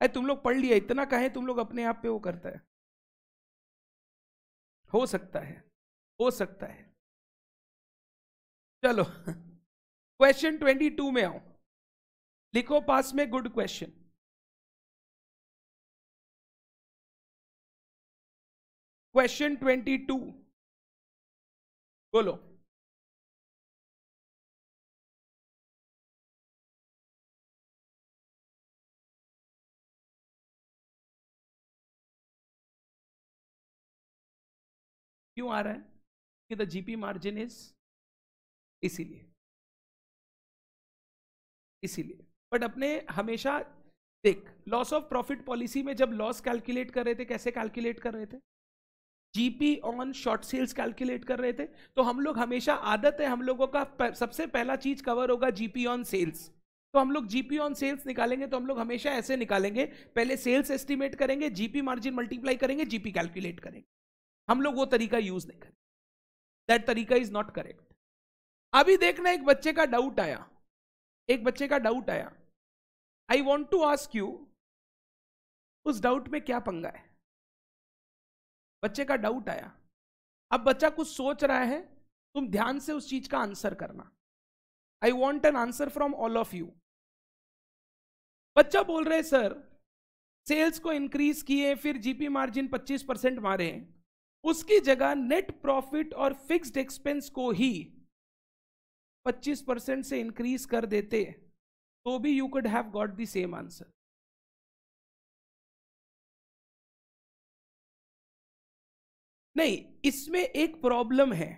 अरे तुम लोग पढ़ लिया इतना कहे तुम लोग अपने आप पे वो करता है हो सकता है हो सकता है चलो क्वेश्चन ट्वेंटी टू में आओ लिखो पास में good question question twenty two बोलो क्यों आ रहा है कि द जीपी मार्जिन इज इसीलिए इसीलिए बट अपने हमेशा देख लॉस ऑफ प्रॉफिट पॉलिसी में जब लॉस कैलकुलेट कर रहे थे कैसे कैलकुलेट कर रहे थे GP on short sales calculate कर रहे थे तो हम लोग हमेशा आदत है हम लोगों का सबसे पहला चीज कवर होगा जीपी ऑन सेल्स तो हम लोग जीपी ऑन सेल्स निकालेंगे तो हम लोग हमेशा ऐसे निकालेंगे पहले सेल्स एस्टिमेट करेंगे जीपी मार्जिन मल्टीप्लाई करेंगे जीपी कैलकुलेट करेंगे हम लोग वो तरीका यूज नहीं करेंगे दैट तरीका इज नॉट करेक्ट अभी देखना एक बच्चे का डाउट आया एक बच्चे का डाउट आया I want to ask you उस डाउट में क्या पंगा है बच्चे का डाउट आया अब बच्चा कुछ सोच रहा है तुम ध्यान से उस चीज का आंसर करना I want an answer from all of you बच्चा बोल रहे सर सेल्स को इंक्रीज किए फिर जीपी मार्जिन 25 परसेंट मारे उसकी जगह नेट प्रॉफिट और फिक्स्ड एक्सपेंस को ही 25 परसेंट से इंक्रीज कर देते तो भी you could have got the same answer नहीं इसमें एक प्रॉब्लम है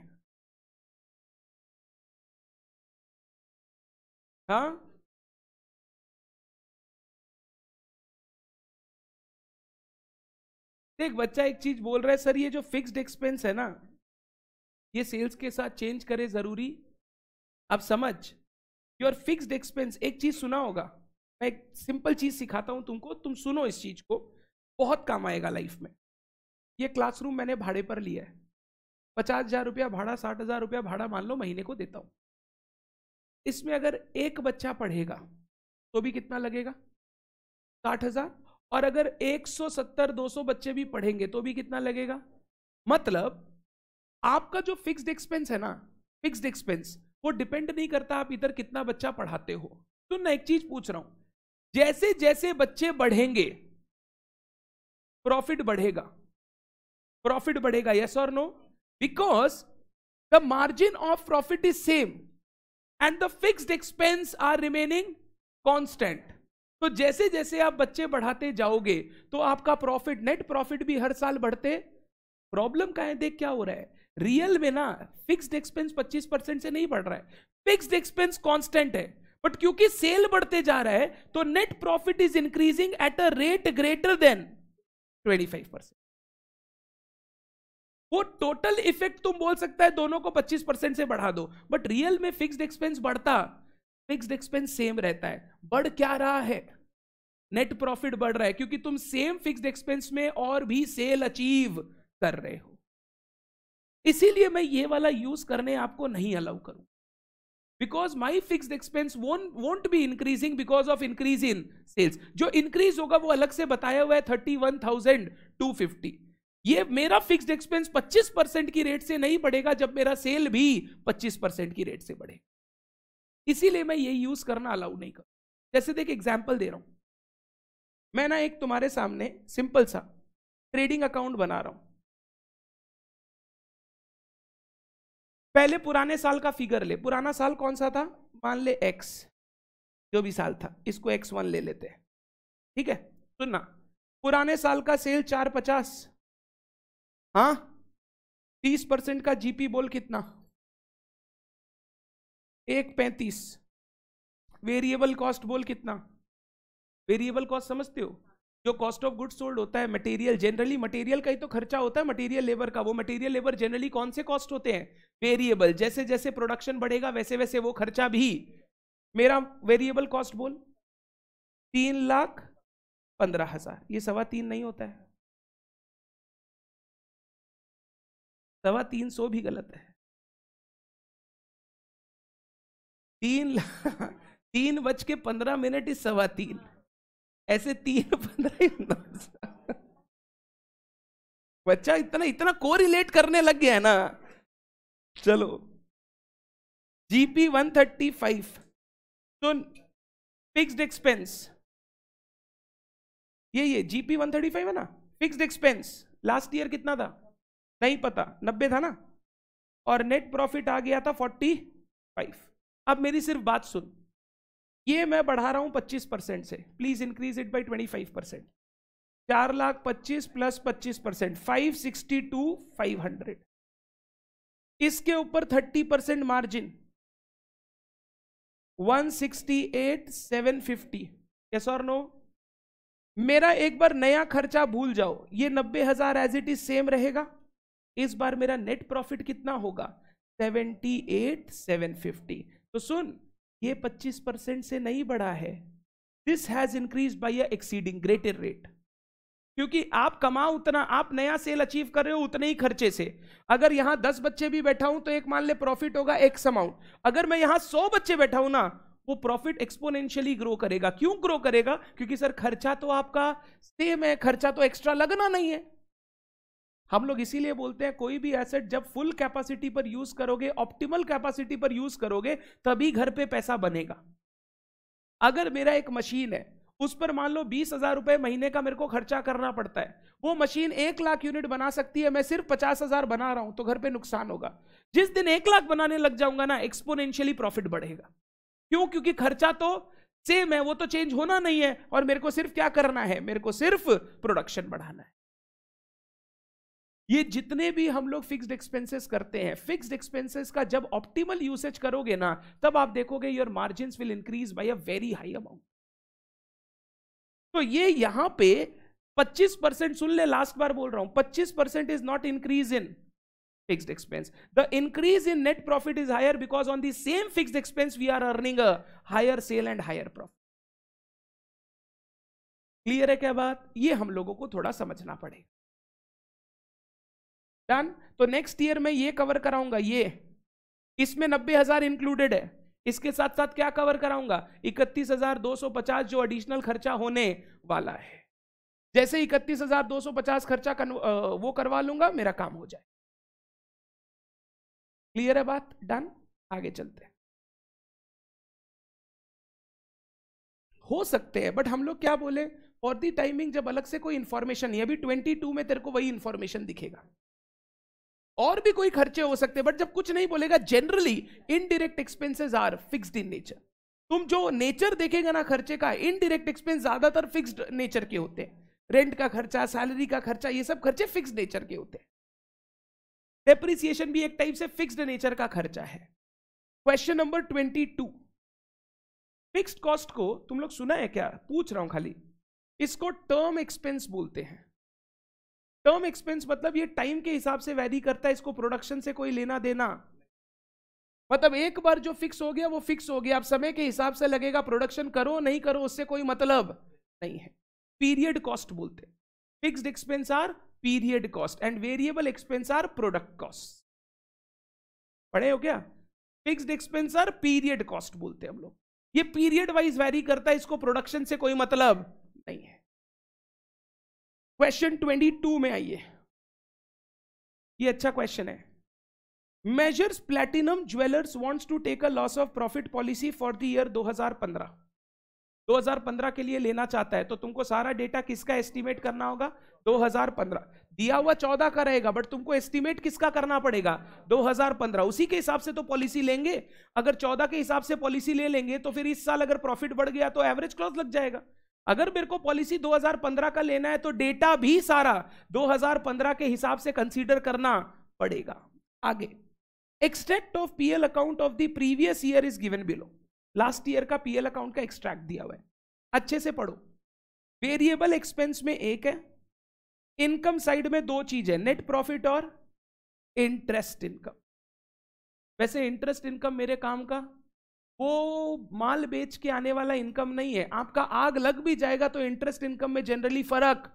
हा देख बच्चा एक चीज बोल रहा है सर ये जो फिक्स्ड एक्सपेंस है ना ये सेल्स के साथ चेंज करे जरूरी अब समझ योर फिक्स्ड एक्सपेंस एक चीज सुना होगा मैं एक सिंपल चीज सिखाता हूं तुमको तुम सुनो इस चीज को बहुत काम आएगा लाइफ में ये क्लासरूम मैंने भाड़े पर लिया है पचास हज़ार रुपया भाड़ा साठ हज़ार रुपया भाड़ा मान लो महीने को देता हूं इसमें अगर एक बच्चा पढ़ेगा तो भी कितना लगेगा साठ हज़ार और अगर एक सौ सत्तर दो सौ बच्चे भी पढ़ेंगे तो भी कितना लगेगा मतलब आपका जो फिक्स्ड एक्सपेंस है ना फिक्स्ड एक्सपेंस वो डिपेंड नहीं करता आप इधर कितना बच्चा पढ़ाते हो मैं एक चीज पूछ रहा हूं जैसे जैसे बच्चे बढ़ेंगे प्रॉफिट बढ़ेगा प्रॉफिट बढ़ेगा यस और no because the margin of profit is same and the fixed expense are remaining constant तो जैसे जैसे आप बच्चे बढ़ाते जाओगे तो आपका प्रॉफिट नेट प्रॉफिट भी हर साल बढ़ते प्रॉब्लम का है देख क्या हो रहा है रियल में ना फिक्स्ड एक्सपेंस 25 परसेंट से नहीं बढ़ रहा है फिक्स्ड एक्सपेंस कांस्टेंट है बट क्योंकि सेल बढ़ते जा रहा है तो net profit is increasing at a rate greater than 25 percent वो टोटल इफेक्ट तुम बोल सकता है दोनों को 25 परसेंट से बढ़ा दो बट रियल में फिक्स्ड एक्सपेंस बढ़ता फिक्स्ड एक्सपेंस सेम रहता है बढ़ क्या रहा है नेट प्रॉफिट बढ़ रहा है क्योंकि तुम सेम फिक्स्ड एक्सपेंस में और भी सेल अचीव कर रहे हो इसीलिए मैं ये वाला यूज करने आपको नहीं अलाउ करूं because my fix expense won't be increasing because of increase in sales जो इंक्रीज होगा वो अलग से बताया हुआ है thirty one thousand two fifty ये मेरा फिक्स्ड एक्सपेंस 25 परसेंट की रेट से नहीं बढ़ेगा जब मेरा सेल भी 25 परसेंट की रेट से बढ़े इसीलिए मैं ये यूज करना अलाउ नहीं कर जैसे देख एग्जाम्पल दे रहा हूं मैं ना एक तुम्हारे सामने सिंपल सा ट्रेडिंग अकाउंट बना रहा हूं पहले पुराने साल का फिगर ले पुराना साल कौन सा था मान ले एक्स जो भी साल था इसको एक्स वन ले लेते हैं ठीक है सुनना पुराने साल का सेल चार पचास हाँ तीस परसेंट का जीपी बोल कितना एक पैंतीस वेरिएबल कॉस्ट बोल कितना वेरिएबल कॉस्ट समझते हो जो कॉस्ट ऑफ गुड्स सोल्ड होता है मटेरियल जनरली मटेरियल का ही तो खर्चा होता है मटेरियल लेबर का वो मटेरियल लेबर जनरली कौन से कॉस्ट होते हैं वेरिएबल जैसे जैसे प्रोडक्शन बढ़ेगा वैसे वैसे वो खर्चा भी मेरा वेरिएबल कॉस्ट बोल तीन लाख पंद्रह हजार ये सवा तीन नहीं होता है सवा तीन सौ भी गलत है तीन तीन बज के पंद्रह मिनट इज सवा तीन ऐसे तीन पंद्रह बच्चा इतना इतना को रिलेट करने लग गया है ना चलो जीपी वन थर्टी फाइव तो फिक्स्ड एक्सपेंस ये ये जीपी वन थर्टी फाइव है ना फिक्स्ड एक्सपेंस लास्ट ईयर कितना था नहीं पता नब्बे था ना और नेट प्रॉफिट आ गया था फोर्टी फाइव अब मेरी सिर्फ बात सुन ये मैं बढ़ा रहा हूँ पच्चीस परसेंट से please increase it by twenty five percent चार लाख पच्चीस प्लस पच्चीस percent five sixty two five hundred इसके ऊपर thirty percent margin one sixty eight seven fifty yes और नो मेरा एक बार नया खर्चा भूल जाओ ये नब्बे हजार एज इट इज सेम रहेगा इस बार मेरा नेट प्रॉफिट कितना होगा सेवेंटी एट सेवन फिफ्टी तो सुन ये पच्चीस परसेंट से नहीं बढ़ा है this has increase by exceeding greater rate क्योंकि आप कमाओ उतना आप नया सेल अचीव कर रहे हो उतने ही खर्चे से अगर यहां दस बच्चे भी बैठा हूं तो एक मान ले प्रॉफिट होगा एक्स अमाउंट अगर मैं यहां सौ बच्चे बैठा हूं ना वो प्रॉफिट एक्सपोनेंशियली ग्रो करेगा क्यों ग्रो करेगा क्योंकि सर खर्चा तो आपका सेम है खर्चा तो एक्स्ट्रा लगना नहीं है हम लोग इसीलिए बोलते हैं कोई भी एसेट जब फुल कैपेसिटी पर यूज करोगे ऑप्टिमल कैपेसिटी पर यूज करोगे तभी घर पे पैसा बनेगा अगर मेरा एक मशीन है उस पर मान लो बीस हजार रुपए महीने का मेरे को खर्चा करना पड़ता है वो मशीन एक लाख यूनिट बना सकती है मैं सिर्फ पचास हजार बना रहा हूं तो घर पे नुकसान होगा जिस दिन एक लाख बनाने लग जाऊंगा ना एक्सपोनेंशियली प्रॉफिट बढ़ेगा क्यों क्योंकि खर्चा तो सेम है वो तो चेंज होना नहीं है और मेरे को सिर्फ क्या करना है मेरे को सिर्फ प्रोडक्शन बढ़ाना है ये जितने भी हम लोग फिक्स्ड एक्सपेंसेस करते हैं फिक्स्ड एक्सपेंसेस का जब ऑप्टिमल यूसेज करोगे ना तब आप देखोगे your margin will increase by a very high amount तो ये यहां पे 25 परसेंट सुन ले लास्ट बार बोल रहा हूं 25 percent is not increase in fixed expense the increase in net profit is higher because on the same fixed expense we are earning a higher sale and higher profit clear है क्या बात ये हम लोगों को थोड़ा समझना पड़ेगा डन तो नेक्स्ट ईयर में ये कवर कराऊंगा ये इसमें नब्बे हजार इंक्लूडेड है इसके साथ साथ क्या कवर कराऊंगा इकतीस हजार दो सौ पचास जो एडिशनल खर्चा होने वाला है जैसे इकतीस हजार दो सौ पचास खर्चा कर, वो करवा लूंगा मेरा काम हो जाए क्लियर है बात डन आगे चलते हो सकते हैं बट हम लोग क्या बोले फॉर दी टाइमिंग जब अलग से कोई इंफॉर्मेशन नहीं अभी 22 में तेरे को वही इंफॉर्मेशन दिखेगा और भी कोई खर्चे हो सकते हैं बट जब कुछ नहीं बोलेगा generally indirect expenses are fixed in nature तुम जो नेचर देखेगा ना खर्चे का इनडायरेक्ट एक्सपेंस ज्यादातर फिक्स्ड नेचर के होते हैं रेंट का खर्चा सैलरी का खर्चा ये सब खर्चे फिक्स्ड नेचर के होते हैं डेप्रिसिएशन भी एक टाइप से फिक्स्ड नेचर का खर्चा है question number twenty two fixed cost को तुम लोग सुना है क्या पूछ रहा हूं खाली इसको टर्म एक्सपेंस बोलते हैं टर्म एक्सपेंस मतलब ये टाइम के हिसाब से वैरी करता है इसको प्रोडक्शन से कोई लेना देना मतलब एक बार जो फिक्स हो गया वो फिक्स हो गया आप समय के हिसाब से लगेगा प्रोडक्शन करो नहीं करो उससे कोई मतलब नहीं है पीरियड कॉस्ट बोलते fix fixed expense are period cost and variable expense are product cost पढ़े हो क्या fixed expense are period cost बोलते हैं हम लोग ये पीरियड वाइज वैरी करता है इसको प्रोडक्शन से कोई मतलब नहीं है क्वेश्चन ट्वेंटी टू में आइए ये अच्छा क्वेश्चन है Messrs platinum jewellers wants to take a loss of profit policy for the year 2015 2015 के लिए लेना चाहता है तो तुमको सारा डेटा किसका एस्टिमेट करना होगा 2015 दिया हुआ चौदह का रहेगा बट तुमको एस्टिमेट किसका करना पड़ेगा 2015 उसी के हिसाब से तो पॉलिसी लेंगे अगर चौदह के हिसाब से पॉलिसी ले लेंगे तो फिर इस साल अगर प्रॉफिट बढ़ गया तो एवरेज क्लॉज लग जाएगा अगर मेरे को पॉलिसी 2015 का लेना है तो डेटा भी सारा 2015 के हिसाब से कंसीडर करना पड़ेगा आगे extract of PL account of the previous year is given below last year का पीएल अकाउंट का एक्सट्रैक्ट दिया हुआ है अच्छे से पढ़ो वेरिएबल एक्सपेंस में एक है इनकम साइड में दो चीज है नेट प्रॉफिट और इंटरेस्ट इनकम वैसे इंटरेस्ट इनकम मेरे काम का वो माल बेच के आने वाला इनकम नहीं है आपका आग लग भी जाएगा तो इंटरेस्ट इनकम में जनरली फर्क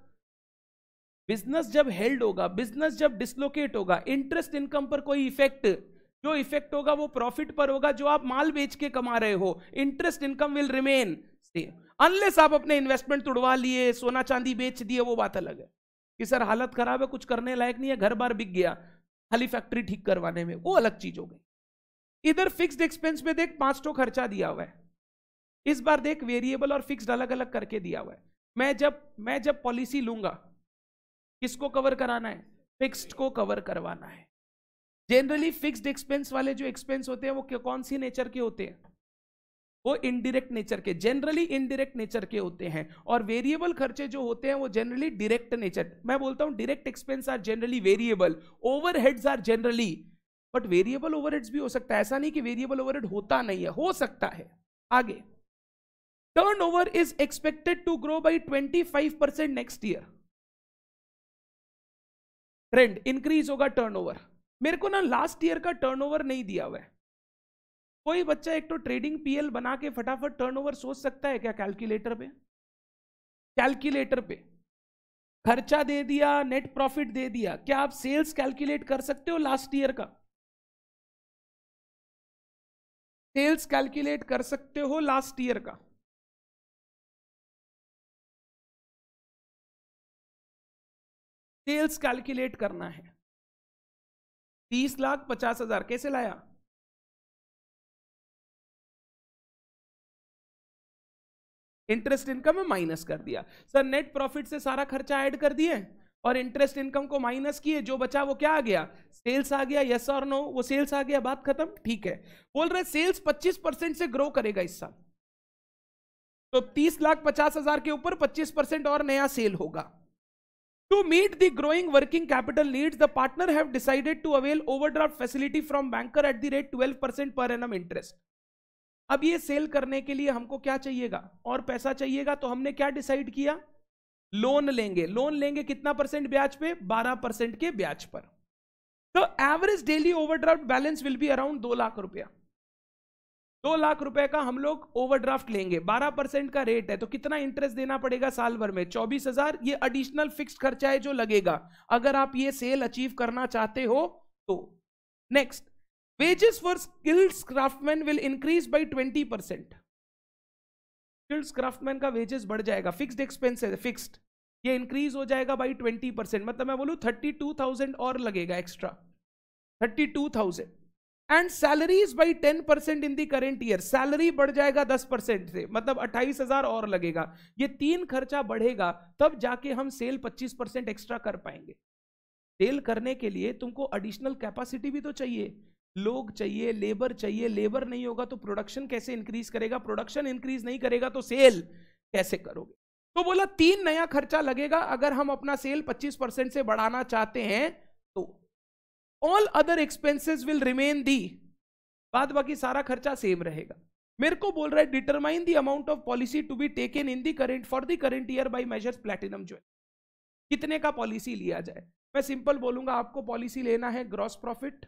बिजनेस जब हेल्ड होगा बिजनेस जब डिसलोकेट होगा इंटरेस्ट इनकम पर कोई इफेक्ट जो इफेक्ट होगा वो प्रॉफिट पर होगा जो आप माल बेच के कमा रहे हो interest income will remain unless आप अपने इन्वेस्टमेंट तुड़वा लिए सोना चांदी बेच दिए वो बात अलग है कि सर हालत खराब है कुछ करने लायक नहीं है घर बार बिक गया खाली फैक्ट्री ठीक करवाने में वो अलग चीज हो गई इधर फिक्स्ड एक्सपेंस में देख पांच टो खर्चा दिया हुआ है इस बार देख वेरिएबल और फिक्स्ड अलग अलग करके दिया हुआ है मैं जब मैं जब पॉलिसी लूंगा किसको कवर कराना है फिक्स्ड को कवर करवाना है जनरली फिक्स्ड एक्सपेंस वाले जो एक्सपेंस होते हैं वो कौन सी नेचर के होते हैं वो इनडायरेक्ट नेचर के जनरली इनडायरेक्ट नेचर के होते हैं और वेरिएबल खर्चे जो होते हैं वो जनरली डायरेक्ट नेचर मैं बोलता हूं direct expense are generally variable overheads are generally but variable overheads भी हो सकता है ऐसा नहीं कि वेरिएबल ओवरहेड होता नहीं है हो सकता है आगे turnover is expected to grow by twenty five percent next year trend increase होगा टर्नओवर मेरे को ना लास्ट ईयर का टर्नओवर नहीं दिया हुआ है कोई बच्चा एक तो ट्रेडिंग पीएल बना के फटाफट टर्नओवर सोच सकता है क्या कैलकुलेटर पे कैलकुलेटर पे खर्चा दे दिया नेट प्रॉफिट दे दिया क्या आप सेल्स कैलकुलेट कर सकते हो लास्ट ईयर का सेल्स कैलकुलेट कर सकते हो लास्ट ईयर का सेल्स कैलकुलेट करना है तीस लाख पचास हजार कैसे लाया इंटरेस्ट इनकम में माइनस कर दिया सर नेट प्रॉफिट से सारा खर्चा ऐड कर दिए और इंटरेस्ट इनकम को माइनस किए जो बचा वो क्या आ गया सेल्स आ गया यस और नो वो सेल्स आ गया बात खत्म ठीक है बोल रहे सेल्स 25 परसेंट से ग्रो करेगा इस साल तो 30 लाख पचास हजार के ऊपर 25 परसेंट और नया सेल होगा to meet the growing working capital needs the partner have decided to avail overdraft facility from banker at the rate twelve percent per annum interest अब ये सेल करने के लिए हमको क्या चाहिएगा और पैसा चाहिएगा तो हमने क्या डिसाइड किया लोन लेंगे लोन लेंगे कितना परसेंट ब्याज पे 12 परसेंट के ब्याज पर तो average daily overdraft balance will be around दो लाख रुपया दो लाख रुपए का हम लोग ओवरड्राफ्ट लेंगे 12 परसेंट का रेट है तो कितना इंटरेस्ट देना पड़ेगा साल भर में चौबीस हजार ये अडिशनल फिक्स खर्चा है जो लगेगा अगर आप ये सेल अचीव करना चाहते हो तो next wages for skills craftsman will increase by twenty percent skills craftsman का वेजेस बढ़ जाएगा फिक्स्ड एक्सपेंस है फिक्स्ड ये इंक्रीज हो जाएगा बाई ट्वेंटी परसेंट मतलब मैं बोलूँ थर्टी टू थाउजेंड और लगेगा extra thirty two thousand and salaries by ten percent in the current year salary बढ़ जाएगा दस परसेंट से मतलब अट्ठाईस हजार और लगेगा ये तीन खर्चा बढ़ेगा तब जाके हम सेल पच्चीस परसेंट एक्स्ट्रा कर पाएंगे सेल करने के लिए तुमको एडिशनल कैपेसिटी भी तो चाहिए लोग चाहिए लेबर चाहिए लेबर नहीं होगा तो प्रोडक्शन कैसे इंक्रीज करेगा प्रोडक्शन इंक्रीज नहीं करेगा तो सेल कैसे करोगे तो बोला तीन नया खर्चा लगेगा अगर हम अपना सेल 25 परसेंट से बढ़ाना चाहते हैं तो all other expenses will remain the बाद बाकी सारा खर्चा सेम रहेगा मेरे को बोल रहा है determine the amount of policy to be taken in the current for the current year by Messrs platinum है कितने का पॉलिसी लिया जाए मैं सिंपल बोलूंगा आपको पॉलिसी लेना है gross profit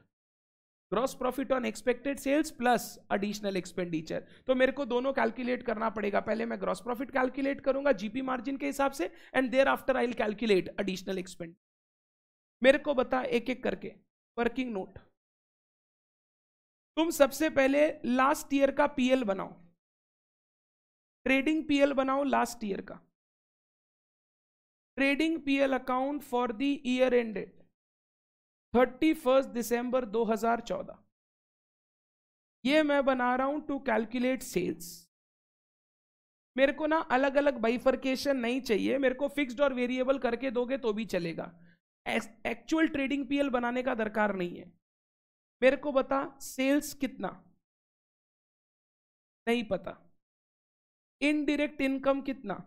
gross profit on expected sales plus additional expenditure तो मेरे को दोनों कैलकुलेट करना पड़ेगा पहले मैं ग्रॉस प्रॉफिट कैलकुलेट करूंगा जीपी मार्जिन के हिसाब से and thereafter I will calculate additional expend मेरे को बता एक एक करके वर्किंग नोट तुम सबसे पहले लास्ट ईयर का पीएल बनाओ ट्रेडिंग पीएल बनाओ लास्ट ईयर का trading PL account for the year ended thirty first December 2014 ये मैं बना रहा हूं टू कैलकुलेट सेल्स मेरे को ना अलग अलग बाइफर्केशन नहीं चाहिए मेरे को फिक्स्ड और वेरिएबल करके दोगे तो भी चलेगा एक्चुअल ट्रेडिंग पीएल बनाने का दरकार नहीं है मेरे को बता सेल्स कितना नहीं पता इनडायरेक्ट इनकम कितना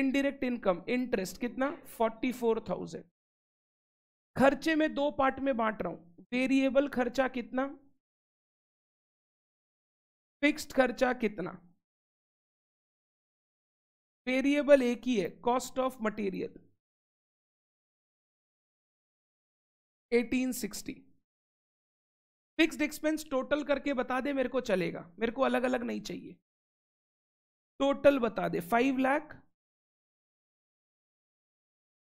इनडायरेक्ट इनकम इंटरेस्ट कितना फोर्टी फोर थाउजेंड खर्चे में दो पार्ट में बांट रहा हूं वेरिएबल खर्चा कितना फिक्स्ड खर्चा कितना वेरिएबल एक ही है cost of material 1860 fixed expense total करके बता दे मेरे को चलेगा मेरे को अलग अलग नहीं चाहिए टोटल बता दे फाइव लाख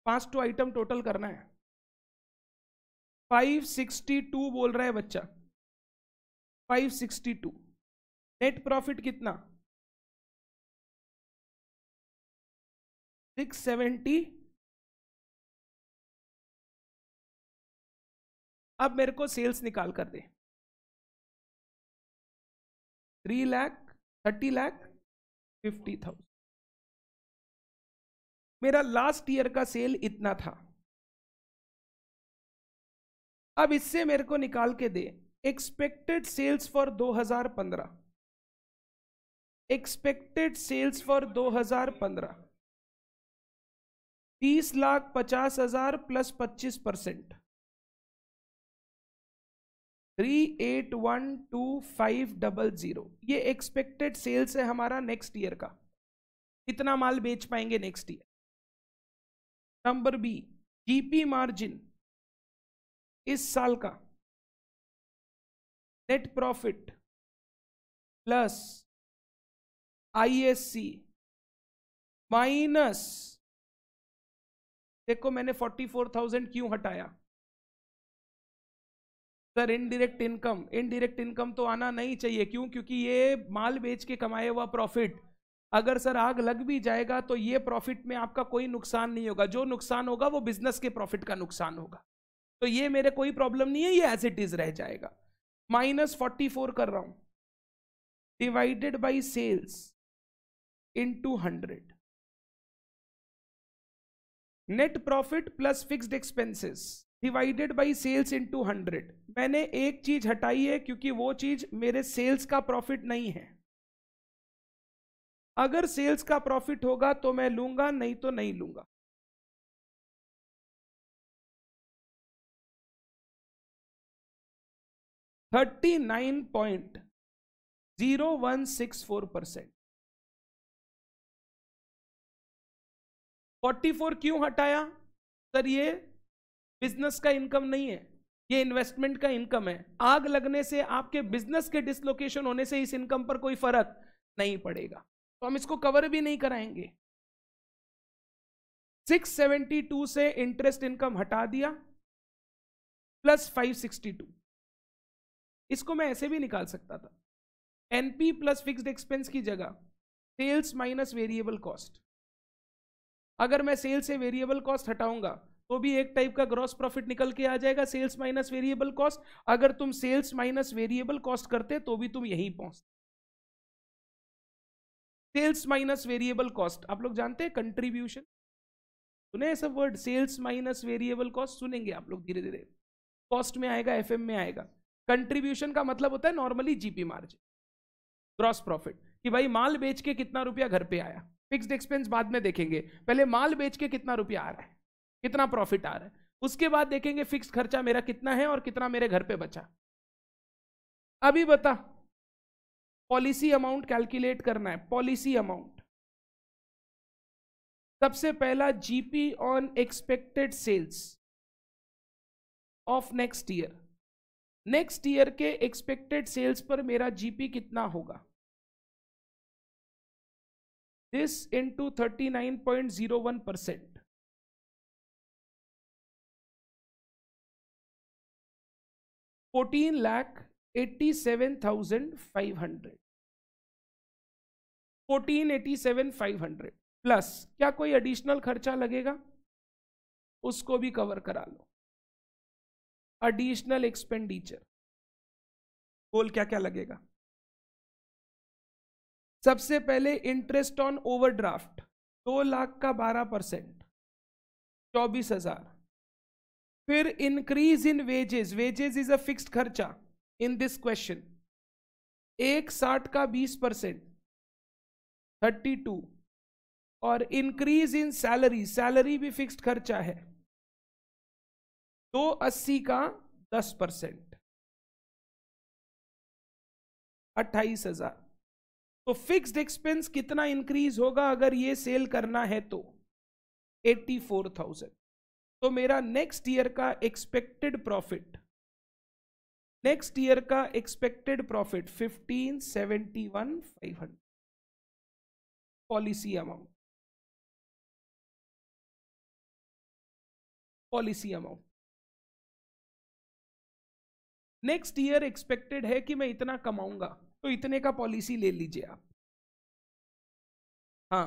पांच टू आइटम टोटल करना है 562 बोल रहा है बच्चा 562 नेट प्रॉफिट कितना 670 अब मेरे को सेल्स निकाल कर दे three lakh thirty lakh fifty thousand मेरा लास्ट ईयर का सेल इतना था अब इससे मेरे को निकाल के दे expected sales for 2015 expected sales for 2015 तीस लाख पचास हजार प्लस पच्चीस percent three eight one two five double zero ये एक्सपेक्टेड सेल्स है हमारा नेक्स्ट ईयर का कितना माल बेच पाएंगे next year number B GP margin इस साल का net profit plus ISC minus देखो मैंने फोर्टी फोर थाउजेंड क्यों हटाया sir indirect income indirect income तो आना नहीं चाहिए क्यों क्योंकि ये माल बेच के कमाया हुआ प्रॉफिट अगर सर आग लग भी जाएगा तो ये प्रॉफिट में आपका कोई नुकसान नहीं होगा जो नुकसान होगा वो बिजनेस के प्रॉफिट का नुकसान होगा तो ये मेरे कोई प्रॉब्लम नहीं है ये एज इट इज रह जाएगा माइनस फोर्टी फोर कर रहा हूं divided by sales into hundred net profit plus fixed expenses divided by sales into hundred मैंने एक चीज हटाई है क्योंकि वो चीज मेरे सेल्स का प्रॉफिट नहीं है अगर सेल्स का प्रॉफिट होगा तो मैं लूंगा नहीं तो नहीं लूंगा thirty nine point zero one six four percent forty four क्यों हटाया सर ये बिजनेस का इनकम नहीं है ये इन्वेस्टमेंट का इनकम है आग लगने से आपके बिजनेस के डिसलोकेशन होने से इस इनकम पर कोई फर्क नहीं पड़ेगा तो हम इसको कवर भी नहीं कराएंगे 672 से इंटरेस्ट इनकम हटा दिया प्लस 562 इसको मैं ऐसे भी निकाल सकता था एनपी प्लस फिक्स्ड एक्सपेंस की जगह सेल्स माइनस वेरिएबल कॉस्ट अगर मैं सेल्स से वेरिएबल कॉस्ट हटाऊंगा तो भी एक टाइप का ग्रॉस प्रॉफिट निकल के आ जाएगा सेल्स माइनस वेरिएबल कॉस्ट अगर तुम सेल्स माइनस वेरिएबल कॉस्ट करते तो भी तुम यहीं पहुंचते सेल्स माइनस वेरिएबल कॉस्ट आप लोग जानते हैं कंट्रीब्यूशन सुने सब word sales minus variable cost सुनेंगे आप लोग धीरे धीरे कॉस्ट में आएगा एफ में आएगा कंट्रीब्यूशन का मतलब होता है normally GP margin gross profit कि भाई माल बेच के कितना रुपया घर पे आया फिक्स्ड एक्सपेंस बाद में देखेंगे पहले माल बेच के कितना रुपया आ रहा है कितना प्रॉफिट आ रहा है उसके बाद देखेंगे फिक्स खर्चा मेरा कितना है और कितना मेरे घर पे बचा अभी बता पॉलिसी अमाउंट कैलकुलेट करना है पॉलिसी अमाउंट सबसे पहला GP on expected sales of next year next year के एक्सपेक्टेड सेल्स पर मेरा जीपी कितना होगा this into thirty nine point zero one percent fourteen lakh eighty seven thousand five hundred fourteen eighty seven five hundred plus क्या कोई additional खर्चा लगेगा उसको भी कवर करा लो एडिशनल एक्सपेंडिचर बोल क्या क्या लगेगा सबसे पहले इंटरेस्ट ऑन ओवरड्राफ्ट दो लाख का बारह परसेंट चौबीस हजार फिर increase in wages wages is a fixed खर्चा इन दिस क्वेश्चन एक साठ का बीस परसेंट थर्टी टू और इंक्रीज इन सैलरी सैलरी भी फिक्स्ड खर्चा है तो अस्सी का दस परसेंट अट्ठाईस हजार तो फिक्स्ड एक्सपेंस कितना इंक्रीज होगा अगर ये सेल करना है तो एट्टी फोर थाउजेंड तो मेरा नेक्स्ट ईयर का एक्सपेक्टेड प्रॉफिट नेक्स्ट ईयर का expected profit fifteen seventy one five hundred policy amount policy amount next year expected है कि मैं इतना कमाऊंगा तो इतने का पॉलिसी ले लीजिए आप हाँ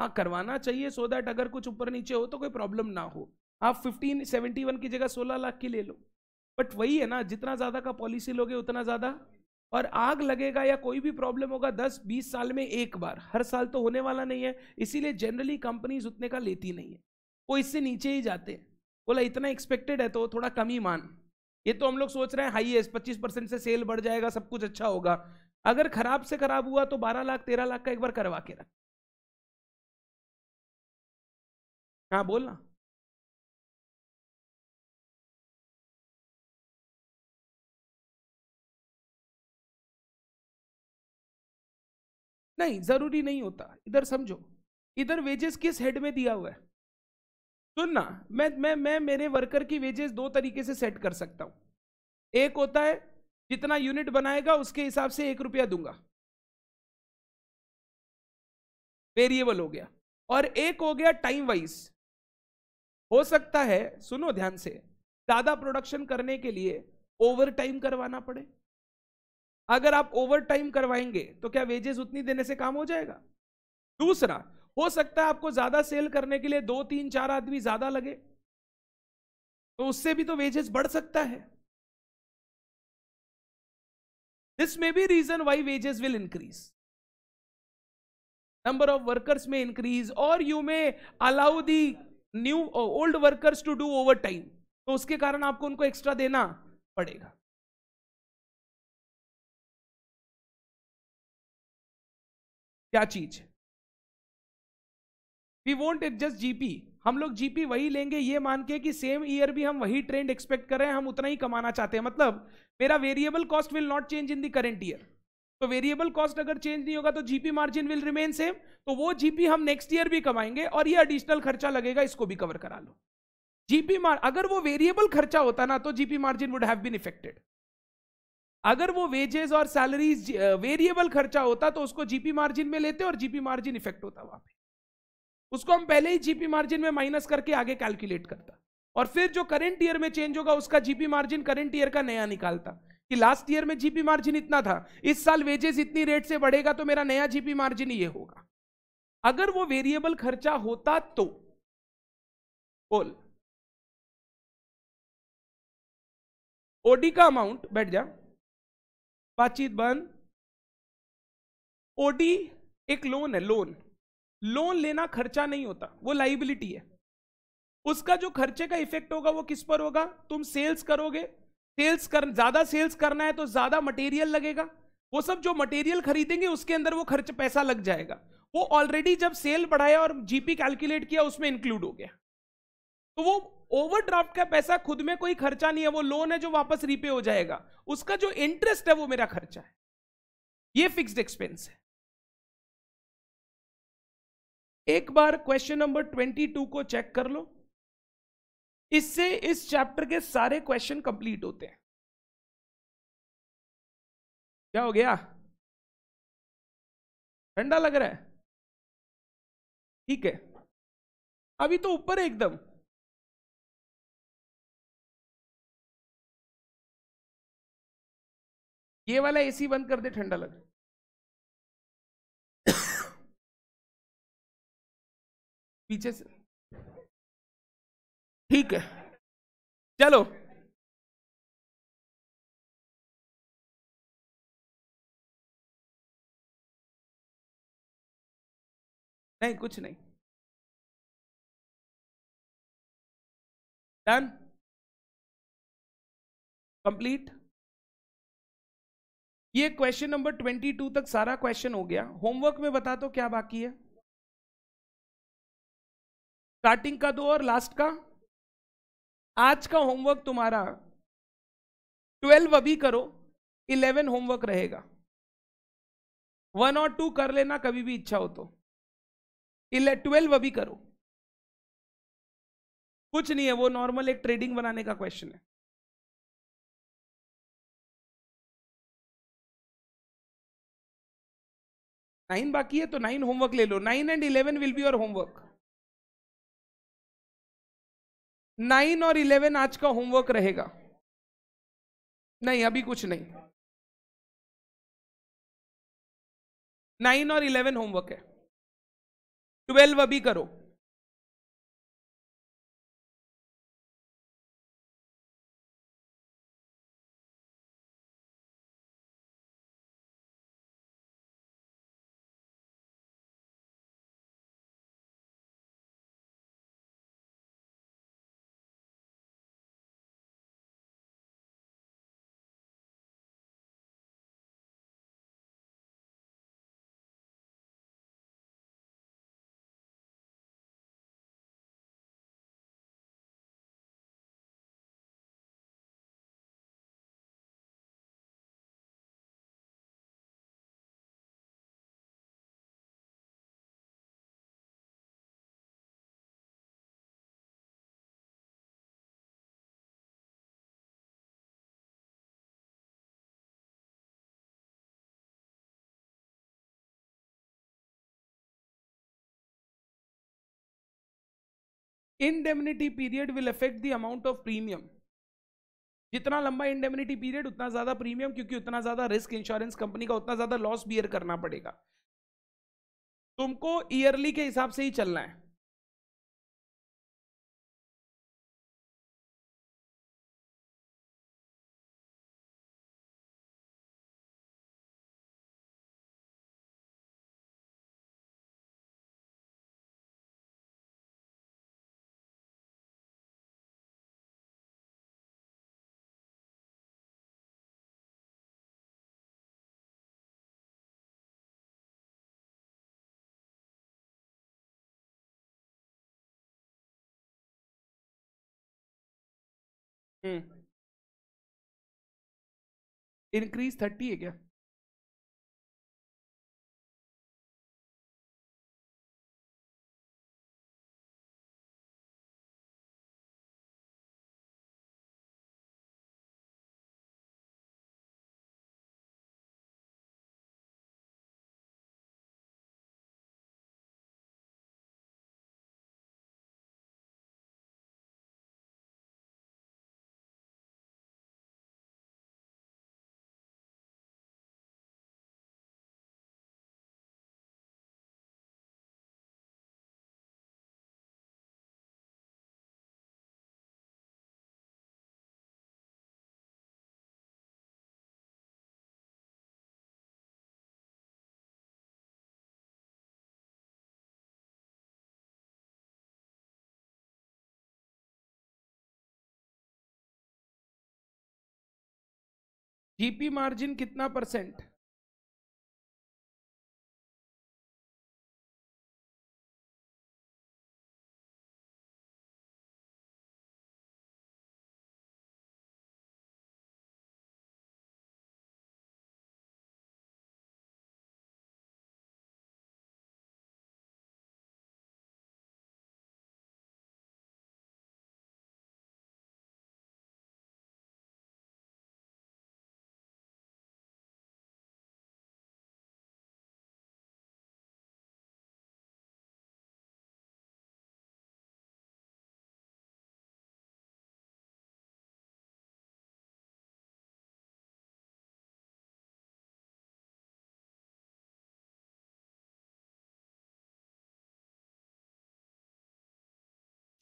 हाँ करवाना चाहिए सो दैट अगर कुछ ऊपर नीचे हो तो कोई प्रॉब्लम ना हो आप फिफ्टीन सेवेंटी वन की जगह सोलह लाख की ले लो बट वही है ना जितना ज़्यादा का पॉलिसी लोगे उतना ज़्यादा और आग लगेगा या कोई भी प्रॉब्लम होगा दस बीस साल में एक बार हर साल तो होने वाला नहीं है इसीलिए जनरली कंपनीज उतने का लेती नहीं है वो इससे नीचे ही जाते हैं बोला इतना एक्सपेक्टेड है तो थोड़ा कम ही मान ये तो हम लोग सोच रहे हैं हाईएस्ट पच्चीस परसेंट से सेल बढ़ जाएगा सब कुछ अच्छा होगा अगर खराब से खराब हुआ तो बारह लाख तेरह लाख का एक बार करवा के रख हाँ बोलना नहीं जरूरी नहीं होता इधर समझो इधर वेजेस किस हेड में दिया हुआ है सुन ना मैं मैं मैं मेरे वर्कर की वेजेस दो तरीके से सेट कर सकता हूं एक होता है जितना यूनिट बनाएगा उसके हिसाब से एक रुपया दूंगा वेरिएबल हो गया और एक हो गया टाइम वाइज हो सकता है सुनो ध्यान से ज़्यादा प्रोडक्शन करने के लिए ओवर टाइम करवाना पड़े अगर आप ओवर टाइम करवाएंगे तो क्या वेजेस उतनी देने से काम हो जाएगा दूसरा हो सकता है आपको ज्यादा सेल करने के लिए दो तीन चार आदमी ज्यादा लगे तो उससे भी तो वेजेस बढ़ सकता है दिस में be reason why wages will increase number of workers में इंक्रीज और यू में allow the new old workers to do overtime तो उसके कारण आपको उनको एक्स्ट्रा देना पड़ेगा क्या चीज है वी जस्ट एडजस्ट जीपी हम लोग जीपी वही लेंगे ये मान के कि सेम ईयर भी हम वही ट्रेंड एक्सपेक्ट कर रहे हैं हम उतना ही कमाना चाहते हैं मतलब मेरा variable cost will not change in the current year तो वेरिएबल कॉस्ट अगर चेंज नहीं होगा तो GP margin will remain same तो वो जीपी हम नेक्स्ट ईयर भी कमाएंगे और ये एडिशनल खर्चा लगेगा इसको भी कवर करा लो जीपी मार अगर वो वेरिएबल खर्चा होता ना तो GP margin would have been affected अगर वो वेजेस और सैलरीज वेरिएबल खर्चा होता तो उसको जीपी मार्जिन में लेते और जीपी मार्जिन इफेक्ट होता वहां पे उसको हम पहले ही जीपी मार्जिन में माइनस करके आगे कैलकुलेट करता और फिर जो करंट ईयर में चेंज होगा उसका जीपी मार्जिन करंट ईयर का नया निकालता कि लास्ट ईयर में जीपी मार्जिन इतना था इस साल वेजेस इतनी रेट से बढ़ेगा तो मेरा नया जीपी मार्जिन ये होगा अगर वो वेरिएबल खर्चा होता तो बोल ओडी का अमाउंट बैठ जा बातचीत बंद ओडी एक लोन है लोन लोन लेना खर्चा नहीं होता वो लाइबिलिटी है उसका जो खर्चे का इफेक्ट होगा वो किस पर होगा तुम सेल्स करोगे सेल्स कर ज़्यादा सेल्स करना है तो ज़्यादा मटेरियल लगेगा वो सब जो मटेरियल खरीदेंगे उसके अंदर वो खर्च पैसा लग जाएगा वो ऑलरेडी जब सेल बढ़ाया और जीपी कैलकुलेट किया उसमें इंक्लूड हो गया तो वो ओवरड्राफ्ट का पैसा खुद में कोई खर्चा नहीं है वो लोन है जो वापस रीपे हो जाएगा उसका जो इंटरेस्ट है वो मेरा खर्चा है ये फिक्स्ड एक्सपेंस है एक बार क्वेश्चन नंबर ट्वेंटी टू को चेक कर लो इससे इस चैप्टर के सारे क्वेश्चन कंप्लीट होते हैं क्या हो गया ठंडा लग रहा है ठीक है अभी तो ऊपर है एकदम ये वाला एसी बंद कर दे ठंडा लग रहा है पीछे से ठीक है चलो नहीं कुछ नहीं डन कंप्लीट ये क्वेश्चन नंबर ट्वेंटी टू तक सारा क्वेश्चन हो गया होमवर्क में बता दो तो क्या बाकी है स्टार्टिंग का दो और लास्ट का आज का होमवर्क तुम्हारा ट्वेल्व अभी करो इलेवन होमवर्क रहेगा वन और टू कर लेना कभी भी इच्छा हो तो इले ट्वेल्व अभी करो कुछ नहीं है वो नॉर्मल एक ट्रेडिंग बनाने का क्वेश्चन है नाइन बाकी है तो नाइन होमवर्क ले लो nine and eleven will be your homework nine और इलेवन आज का होमवर्क रहेगा नहीं अभी कुछ नहीं नाइन और इलेवन होमवर्क है ट्वेल्व अभी करो indemnity period will affect the amount of premium जितना लंबा इंडेमिनिटी पीरियड उतना ज्यादा प्रीमियम क्योंकि उतना ज्यादा रिस्क इंश्योरेंस कंपनी का उतना ज्यादा लॉस बियर करना पड़ेगा तुमको ईयरली के हिसाब से ही चलना है इंक्रीज हम्म। थर्टी है क्या जीपी e मार्जिन कितना percent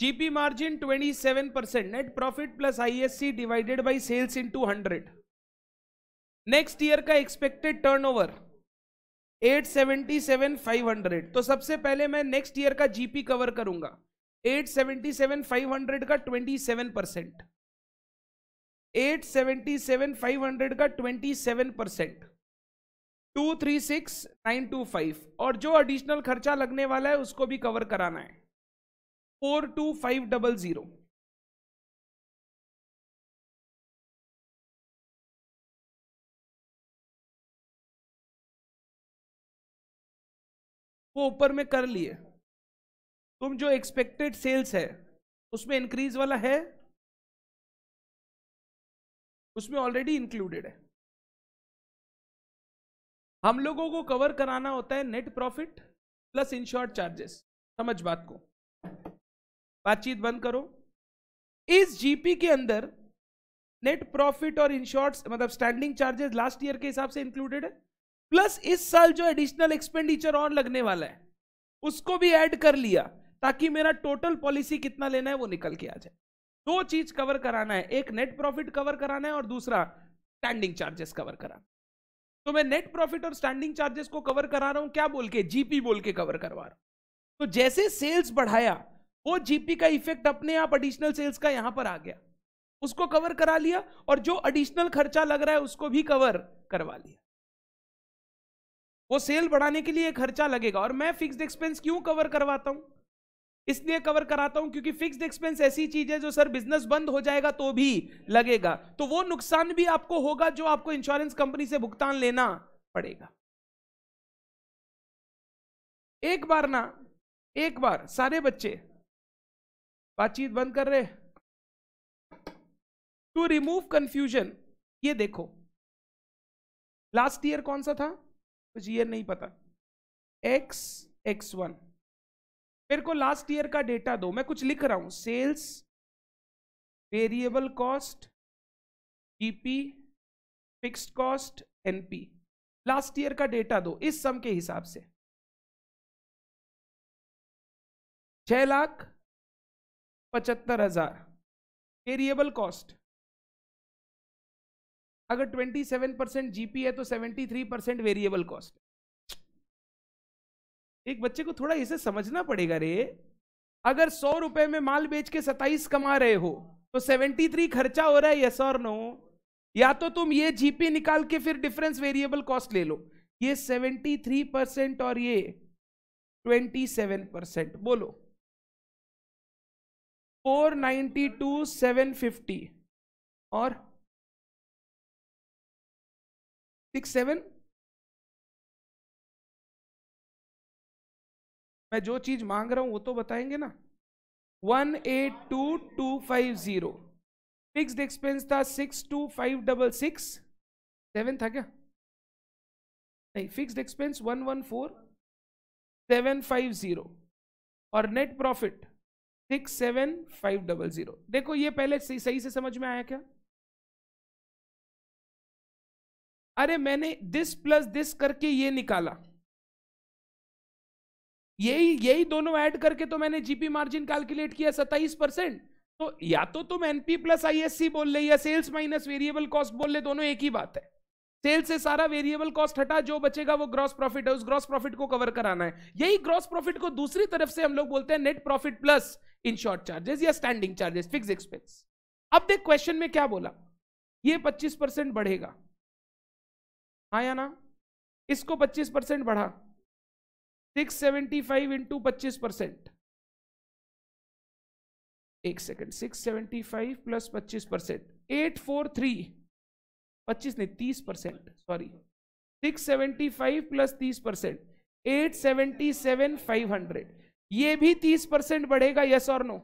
GP margin 27 percent net profit plus ISC divided by sales into 100 next year का एक्सपेक्टेड टर्नओवर 877,500 तो सबसे पहले मैं नेक्स्ट ईयर का जीपी कवर करूंगा 877,500 का 27 परसेंट एट का 27 percent two three six nine two five और जो एडिशनल खर्चा लगने वाला है उसको भी कवर कराना है four two five double zero वो ऊपर में कर लिए तुम जो एक्सपेक्टेड सेल्स है उसमें इंक्रीज वाला है उसमें ऑलरेडी इंक्लूडेड है हम लोगों को कवर कराना होता है net profit plus short charges समझ बात को बातचीत बंद करो इस जीपी के अंदर नेट प्रॉफिट और इंश्योर्स मतलब स्टैंडिंग चार्जेस लास्ट ईयर के हिसाब से इंक्लूडेड है प्लस इस साल जो एडिशनल एक्सपेंडिचर और लगने वाला है उसको भी ऐड कर लिया ताकि मेरा टोटल पॉलिसी कितना लेना है वो निकल के आ जाए दो चीज कवर कराना है एक नेट प्रॉफिट कवर कराना है और दूसरा स्टैंडिंग चार्जेस कवर कराना तो मैं नेट प्रॉफिट और स्टैंडिंग चार्जेस को कवर करा रहा हूं क्या बोल के जीपी बोल के कवर करवा रहा हूं तो जैसे सेल्स बढ़ाया वो जीपी का इफेक्ट अपने आप एडिशनल सेल्स का यहां पर आ गया उसको कवर करा लिया और जो एडिशनल खर्चा लग रहा है उसको भी कवर करवा लिया वो सेल बढ़ाने के लिए खर्चा लगेगा और मैं फिक्स्ड एक्सपेंस क्यों कवर करवाता हूं इसलिए कवर कराता हूं क्योंकि फिक्स्ड एक्सपेंस ऐसी चीज है जो सर बिजनेस बंद हो जाएगा तो भी लगेगा तो वो नुकसान भी आपको होगा जो आपको इंश्योरेंस कंपनी से भुगतान लेना पड़ेगा एक बार ना एक बार सारे बच्चे बातचीत बंद कर रहे टू रिमूव कंफ्यूजन ये देखो लास्ट ईयर कौन सा था कुछ ईयर नहीं पता एक्स एक्स वन मेरे को लास्ट ईयर का डेटा दो मैं कुछ लिख रहा हूं sales variable cost GP fixed cost NP last year का डेटा दो इस सम के हिसाब से छह लाख पचहत्तर हजार वेरिएबल कॉस्ट अगर ट्वेंटी सेवन परसेंट जीपी है तो seventy three percent variable cost एक बच्चे को थोड़ा इसे समझना पड़ेगा रे अगर सौ रुपए में माल बेच के सताइस कमा रहे हो तो सेवेंटी थ्री खर्चा हो रहा है यस और नो या तो तुम ये जीपी निकाल के फिर डिफरेंस वेरिएबल कॉस्ट ले लो ये सेवेंटी थ्री परसेंट और ये ट्वेंटी सेवन परसेंट बोलो four ninety two seven fifty और सिक्स सेवन मैं जो चीज मांग रहा हूं वो तो बताएंगे ना one eight two two five zero fix expense था six two five double six seven था क्या नहीं fix expense one one four seven five zero और net profit six seven five double zero देखो ये पहले सही, सही से समझ में आया क्या अरे मैंने दिस प्लस दिस करके ये निकाला यही यही दोनों ऐड करके तो मैंने जीपी मार्जिन कैलकुलेट किया सत्ताईस परसेंट तो या तो तुम एनपी प्लस आईएससी बोल ले या सेल्स माइनस वेरिएबल कॉस्ट बोल ले दोनों एक ही बात है सेल से सारा वेरिएबल कॉस्ट हटा जो बचेगा वो ग्रॉस प्रॉफिट है उस ग्रॉस प्रॉफिट को कवर कराना है यही ग्रॉस प्रॉफिट को दूसरी तरफ से हम लोग बोलते हैं net profit plus insured charges या स्टैंडिंग चार्जेस फिक्स एक्सपेंस अब देख क्वेश्चन में क्या बोला ये 25 परसेंट बढ़ेगा आया हाँ ना इसको 25 परसेंट बढ़ा 675 सेवेंटी फाइव इंटू पच्चीस परसेंट एक second six seventy five plus पच्चीस परसेंट एट फोर थ्री पच्चीस नहीं तीस percent sorry six seventy five plus तीस percent eight seventy seven five hundred ये भी तीस परसेंट बढ़ेगा यस और नो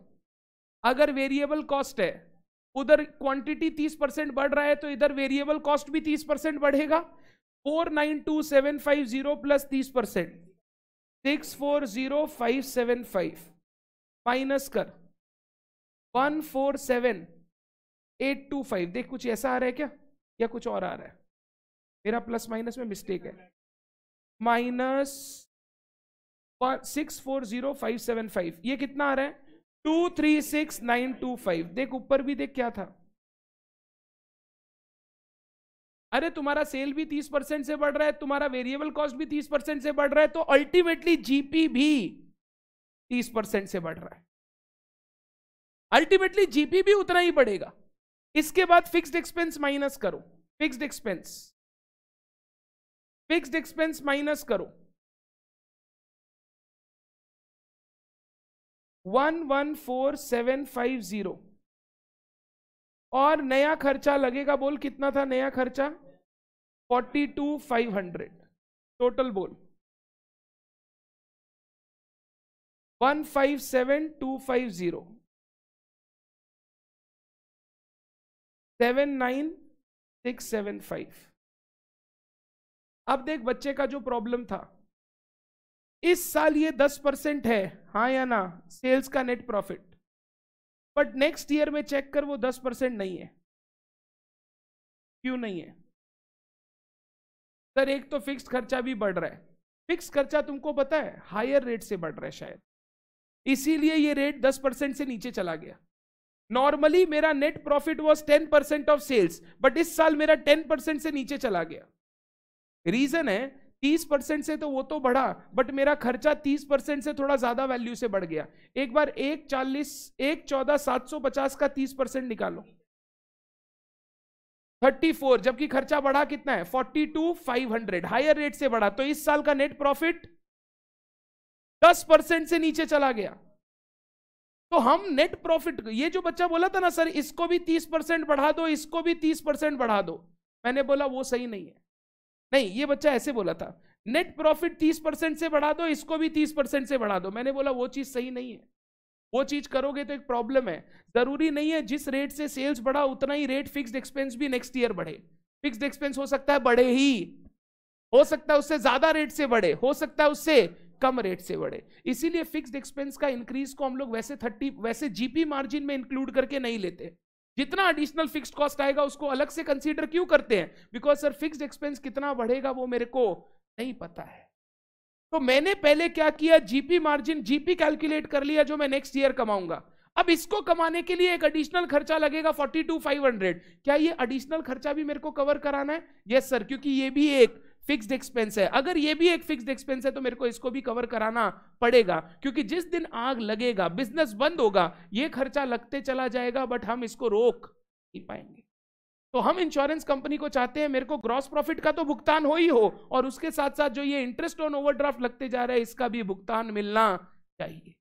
अगर वेरिएबल कॉस्ट है उधर क्वांटिटी तीस परसेंट बढ़ रहा है तो इधर वेरिएबल कॉस्ट भी तीस परसेंट बढ़ेगा four nine two seven five zero plus तीस percent six four zero five seven five minus कर one four seven eight two five देख कुछ ऐसा आ रहा है क्या या कुछ और आ रहा है मेरा प्लस माइनस में मिस्टेक है minus six four zero five seven five ये कितना आ रहा है two three six nine two five देख ऊपर भी देख क्या था अरे तुम्हारा सेल भी तीस परसेंट से बढ़ रहा है तुम्हारा वेरिएबल कॉस्ट भी तीस परसेंट से बढ़ रहा है तो अल्टीमेटली जीपी भी तीस परसेंट से बढ़ रहा है अल्टीमेटली जीपी भी उतना ही बढ़ेगा इसके बाद फिक्स्ड एक्सपेंस माइनस करो fixed expense fixed expense minus करो one one four seven five zero और नया खर्चा लगेगा बोल कितना था नया खर्चा forty two five hundred total बोल one five seven two five zero seven nine six seven five अब देख बच्चे का जो प्रॉब्लम था इस साल ये दस परसेंट है हाँ या ना सेल्स का net profit but next year में चेक कर वो दस परसेंट नहीं है क्यों नहीं है सर एक तो फिक्स खर्चा भी बढ़ रहा है फिक्स खर्चा तुमको पता है हायर रेट से बढ़ रहा है शायद इसीलिए ये रेट दस परसेंट से नीचे चला गया नॉर्मली मेरा net profit was ten percent of sales but इस साल मेरा टेन परसेंट से नीचे चला गया रीजन है तीस परसेंट से तो वो तो बढ़ा बट मेरा खर्चा तीस परसेंट से थोड़ा ज्यादा वैल्यू से बढ़ गया एक बार एक चालीस एक चौदह सात सौ पचास का तीस परसेंट निकालो थर्टी फोर जबकि खर्चा बढ़ा कितना है forty two five hundred higher rate से बढ़ा तो इस साल का नेट प्रॉफिट दस परसेंट से नीचे चला गया तो हम नेट प्रॉफिट ये जो बच्चा बोला था ना सर इसको भी तीस परसेंट बढ़ा दो इसको भी तीस परसेंट बढ़ा दो मैंने बोला वो सही नहीं है नहीं ये बच्चा ऐसे बोला था नेट प्रॉफिट तीस परसेंट से बढ़ा दो इसको भी तीस परसेंट से बढ़ा दो मैंने बोला वो चीज़ सही नहीं है वो चीज़ करोगे तो एक प्रॉब्लम है ज़रूरी नहीं है जिस रेट से सेल्स बढ़ा उतना ही रेट फिक्स्ड एक्सपेंस भी नेक्स्ट ईयर बढ़े फिक्स्ड एक्सपेंस हो सकता है बढ़े ही हो सकता है उससे ज़्यादा रेट से बढ़े हो सकता है उससे कम रेट से बढ़े इसीलिए फिक्स्ड एक्सपेंस का इंक्रीज को हम लोग वैसे थर्टी वैसे जीपी मार्जिन में इंक्लूड करके नहीं लेते जितना एडिशनल फिक्स्ड कॉस्ट आएगा उसको अलग से कंसीडर क्यों करते हैं बिकॉज सर फिक्स्ड एक्सपेंस कितना बढ़ेगा वो मेरे को नहीं पता है तो मैंने पहले क्या किया जीपी मार्जिन जीपी कैलकुलेट कर लिया जो मैं नेक्स्ट ईयर कमाऊंगा अब इसको कमाने के लिए एक एडिशनल खर्चा लगेगा फोर्टी टू फाइव हंड्रेड क्या ये एडिशनल खर्चा भी मेरे को कवर कराना है यस सर क्योंकि ये भी एक फिक्स्ड एक्सपेंस है अगर ये भी एक फिक्स्ड एक्सपेंस है तो मेरे को इसको भी कवर कराना पड़ेगा क्योंकि जिस दिन आग लगेगा बिजनेस बंद होगा ये खर्चा लगते चला जाएगा बट हम इसको रोक नहीं पाएंगे तो हम इंश्योरेंस कंपनी को चाहते हैं मेरे को ग्रॉस प्रॉफिट का तो भुगतान हो ही हो और उसके साथ साथ जो ये इंटरेस्ट ऑन ओवरड्राफ्ट लगते जा रहा है इसका भी भुगतान मिलना चाहिए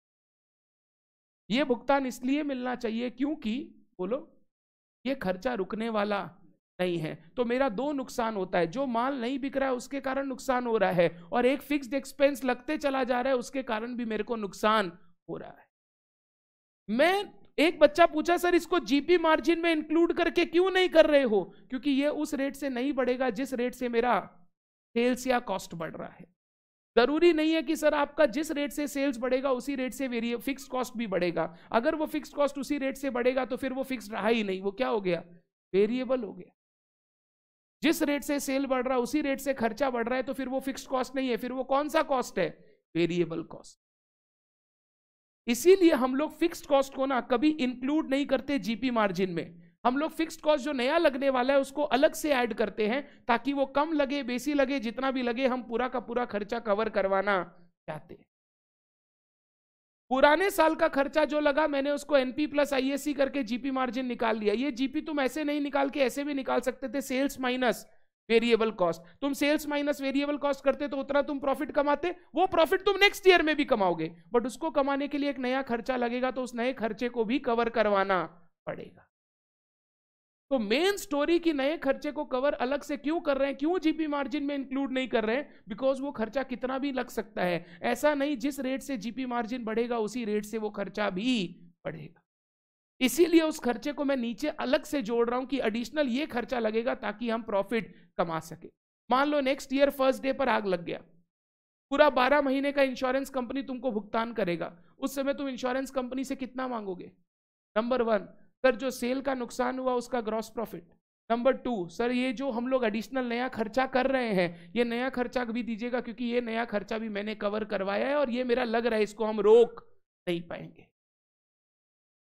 ये भुगतान इसलिए मिलना चाहिए क्योंकि बोलो ये खर्चा रुकने वाला नहीं है तो मेरा दो नुकसान होता है जो माल नहीं बिक रहा है उसके कारण नुकसान हो रहा है और एक फिक्स्ड एक्सपेंस लगते चला जा रहा है उसके कारण भी मेरे को नुकसान हो रहा है मैं एक बच्चा पूछा सर इसको जीपी मार्जिन में इंक्लूड करके क्यों नहीं कर रहे हो क्योंकि ये उस रेट से नहीं बढ़ेगा जिस रेट से मेरा सेल्स या कॉस्ट बढ़ रहा है जरूरी नहीं है कि सर आपका जिस रेट से सेल्स बढ़ेगा उसी रेट से वेरिए फिक्स कॉस्ट भी बढ़ेगा अगर वो फिक्स कॉस्ट उसी रेट से बढ़ेगा तो फिर वो फिक्स रहा ही नहीं वो क्या हो गया वेरिएबल हो गया जिस रेट से सेल बढ़ रहा है उसी रेट से खर्चा बढ़ रहा है तो फिर वो फिक्स्ड कॉस्ट नहीं है फिर वो कौन सा कॉस्ट है वेरिएबल कॉस्ट इसीलिए हम लोग फिक्स्ड कॉस्ट को ना कभी इंक्लूड नहीं करते जीपी मार्जिन में हम लोग फिक्स्ड कॉस्ट जो नया लगने वाला है उसको अलग से ऐड करते हैं ताकि वो कम लगे बेसी लगे जितना भी लगे हम पूरा का पूरा खर्चा कवर करवाना चाहते हैं पुराने साल का खर्चा जो लगा मैंने उसको एनपी प्लस आईएससी करके जीपी मार्जिन निकाल लिया ये जीपी तुम ऐसे नहीं निकाल के ऐसे भी निकाल सकते थे सेल्स माइनस वेरिएबल कॉस्ट तुम सेल्स माइनस वेरिएबल कॉस्ट करते तो उतना तुम प्रॉफिट कमाते वो प्रॉफिट तुम नेक्स्ट ईयर में भी कमाओगे बट उसको कमाने के लिए एक नया खर्चा लगेगा तो उस नए खर्चे को भी कवर करवाना पड़ेगा तो मेन स्टोरी की नए खर्चे को कवर अलग से क्यों कर रहे हैं क्यों जीपी मार्जिन में इंक्लूड नहीं कर रहे हैं बिकॉज वो खर्चा कितना भी लग सकता है ऐसा नहीं जिस रेट से जीपी मार्जिन बढ़ेगा उसी रेट से वो खर्चा भी बढ़ेगा इसीलिए उस खर्चे को मैं नीचे अलग से जोड़ रहा हूं कि एडिशनल ये खर्चा लगेगा ताकि हम प्रॉफिट कमा सके मान लो नेक्स्ट ईयर फर्स्ट डे पर आग लग गया पूरा बारह महीने का इंश्योरेंस कंपनी तुमको भुगतान करेगा उस समय तुम इंश्योरेंस कंपनी से कितना मांगोगे नंबर वन सर जो सेल का नुकसान हुआ उसका gross profit number two sir ये जो हम लोग एडिशनल नया खर्चा कर रहे हैं ये नया खर्चा भी दीजिएगा क्योंकि ये नया खर्चा भी मैंने कवर करवाया है और ये मेरा लग रहा है इसको हम रोक नहीं पाएंगे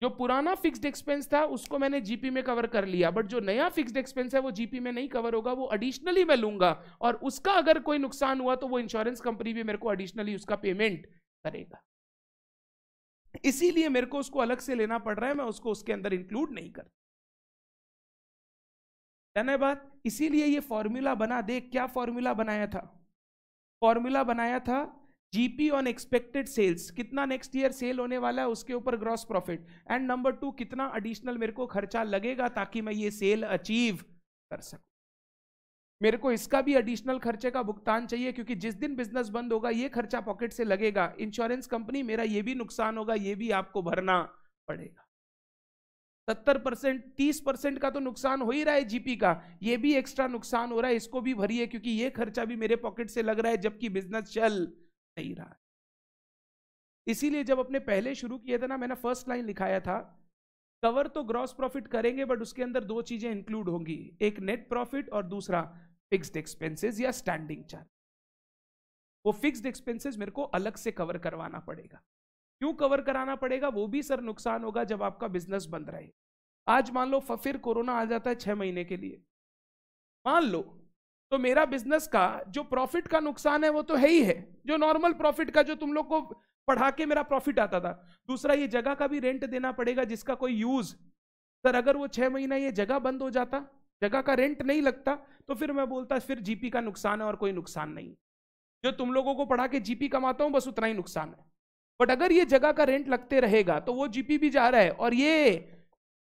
जो पुराना फिक्स्ड एक्सपेंस था उसको मैंने जीपी में कवर कर लिया बट जो नया फिक्स्ड एक्सपेंस है वो जीपी में नहीं कवर होगा वो एडिशनली मैं लूंगा और उसका अगर कोई नुकसान हुआ तो वो इंश्योरेंस कंपनी भी मेरे को एडिशनली उसका पेमेंट करेगा इसीलिए मेरे को उसको अलग से लेना पड़ रहा है मैं उसको उसके अंदर इंक्लूड नहीं कर बात इसीलिए ये फॉर्मूला बना देख क्या फॉर्मूला बनाया था फॉर्मूला बनाया था जीपी ऑन एक्सपेक्टेड सेल्स कितना नेक्स्ट ईयर सेल होने वाला है उसके ऊपर gross profit and number two कितना एडिशनल मेरे को खर्चा लगेगा ताकि मैं ये सेल अचीव कर सकूं मेरे को इसका भी एडिशनल खर्चे का भुगतान चाहिए क्योंकि जिस दिन बिजनेस बंद होगा ये खर्चा पॉकेट से लगेगा इंश्योरेंस कंपनी मेरा ये भी नुकसान होगा ये भी आपको भरना पड़ेगा सत्तर परसेंट तीस परसेंट का तो नुकसान हो ही रहा है जीपी का ये भी एक्स्ट्रा नुकसान हो रहा है इसको भी भरिए क्योंकि ये खर्चा भी मेरे पॉकेट से लग रहा है जबकि बिजनेस चल नहीं रहा है इसीलिए जब अपने पहले शुरू किए थे ना मैंने फर्स्ट लाइन लिखाया था कवर तो ग्रॉस प्रॉफिट करेंगे बट उसके अंदर दो चीजें इंक्लूड होंगी एक नेट प्रॉफिट और दूसरा फिक्स्ड एक्सपेंसेस या स्टैंडिंग चार्ज वो फिक्स्ड एक्सपेंसेस मेरे को अलग से कवर करवाना पड़ेगा क्यों कवर कराना पड़ेगा वो भी सर नुकसान होगा जब आपका बिजनेस बंद रहे आज मान लो फिर कोरोना आ जाता है छह महीने के लिए मान लो तो मेरा बिजनेस का जो प्रॉफिट का नुकसान है वो तो है ही है जो नॉर्मल प्रॉफिट का जो तुम लोग को पढ़ा के मेरा प्रॉफिट आता था दूसरा ये जगह का भी रेंट देना पड़ेगा जिसका कोई यूज सर अगर वो छह महीना ये जगह बंद हो जाता जगह का रेंट नहीं लगता तो फिर मैं बोलता फिर जीपी का नुकसान है और कोई नुकसान नहीं जो तुम लोगों को पढ़ा के जीपी कमाता हूं बस उतना ही नुकसान है बट अगर ये जगह का रेंट लगते रहेगा तो वो जीपी भी जा रहा है और ये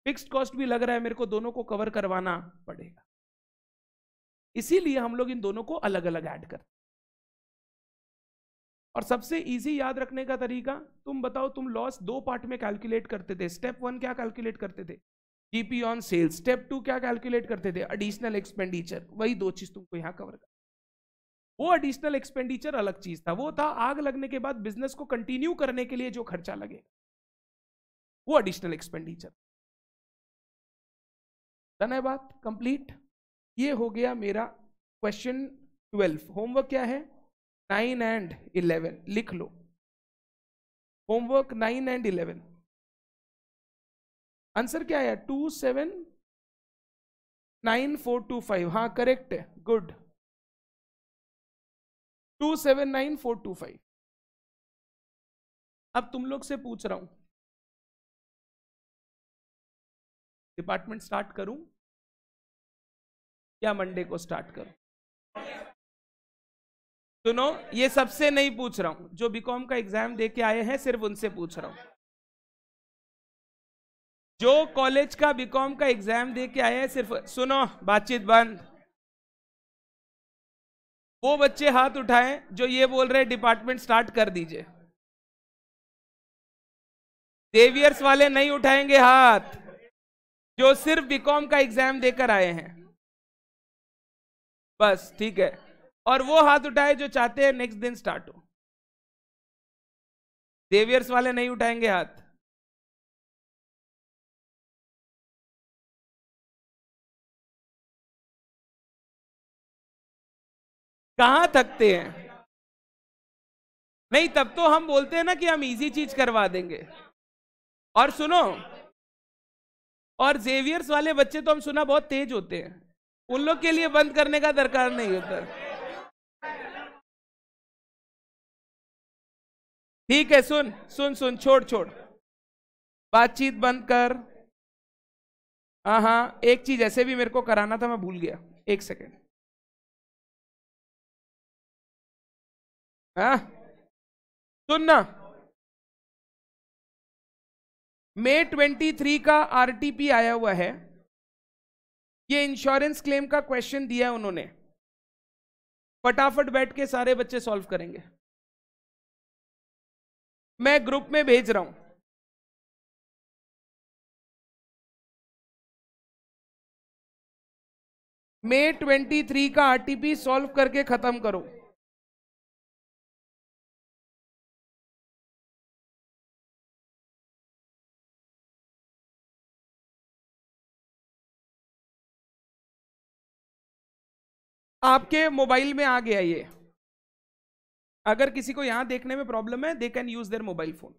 फिक्स कॉस्ट भी लग रहा है मेरे को दोनों को कवर करवाना पड़ेगा इसीलिए हम लोग इन दोनों को अलग अलग ऐड करते और सबसे इजी याद रखने का तरीका तुम बताओ तुम लॉस दो पार्ट में कैलकुलेट करते थे स्टेप वन क्या कैलकुलेट करते थे GP on sales step two क्या कैलकुलेट करते थे एडिशनल एक्सपेंडिचर वही दो चीज तुमको यहाँ कवर कर वो एडिशनल एक्सपेंडिचर अलग चीज था वो था आग लगने के बाद बिजनेस को कंटिन्यू करने के लिए जो खर्चा लगेगा वो एडिशनल एक्सपेंडिचर डन है बात कंप्लीट ये हो गया मेरा क्वेश्चन ट्वेल्व होमवर्क क्या है नाइन एंड इलेवन लिख लो homework nine and eleven answer क्या आया two seven nine four two five हाँ करेक्ट है good two seven nine four two five अब तुम लोग से पूछ रहा हूं डिपार्टमेंट स्टार्ट करूं या मंडे को स्टार्ट करूं सुनो ये सबसे नहीं पूछ रहा हूं जो बीकॉम का एग्जाम दे के आए हैं सिर्फ उनसे पूछ रहा हूं जो कॉलेज का बीकॉम का एग्जाम दे के आए हैं सिर्फ सुनो बातचीत बंद वो बच्चे हाथ उठाएं जो ये बोल रहे डिपार्टमेंट स्टार्ट कर दीजिए देवियर्स वाले नहीं उठाएंगे हाथ जो सिर्फ बीकॉम का एग्जाम देकर आए हैं बस ठीक है और वो हाथ उठाए जो चाहते हैं नेक्स्ट दिन स्टार्ट हो देवियर्स वाले नहीं उठाएंगे हाथ कहां थकते हैं नहीं तब तो हम बोलते हैं ना कि हम इजी चीज करवा देंगे और सुनो और जेवियर्स वाले बच्चे तो हम सुना बहुत तेज होते हैं उन लोग के लिए बंद करने का दरकार नहीं होता ठीक है सुन सुन सुन छोड़ छोड़ बातचीत बंद कर हाँ हाँ एक चीज ऐसे भी मेरे को कराना था मैं भूल गया एक सेकेंड सुनना हाँ, सुन ना मे ट्वेंटी थ्री का आरटीपी आया हुआ है ये इंश्योरेंस क्लेम का क्वेश्चन दिया है उन्होंने फटाफट बैठ के सारे बच्चे सॉल्व करेंगे मैं ग्रुप में भेज रहा हूं मे 23 का आरटीपी सॉल्व करके खत्म करो आपके मोबाइल में आ गया ये अगर किसी को यहाँ देखने में प्रॉब्लम है they can use their mobile phone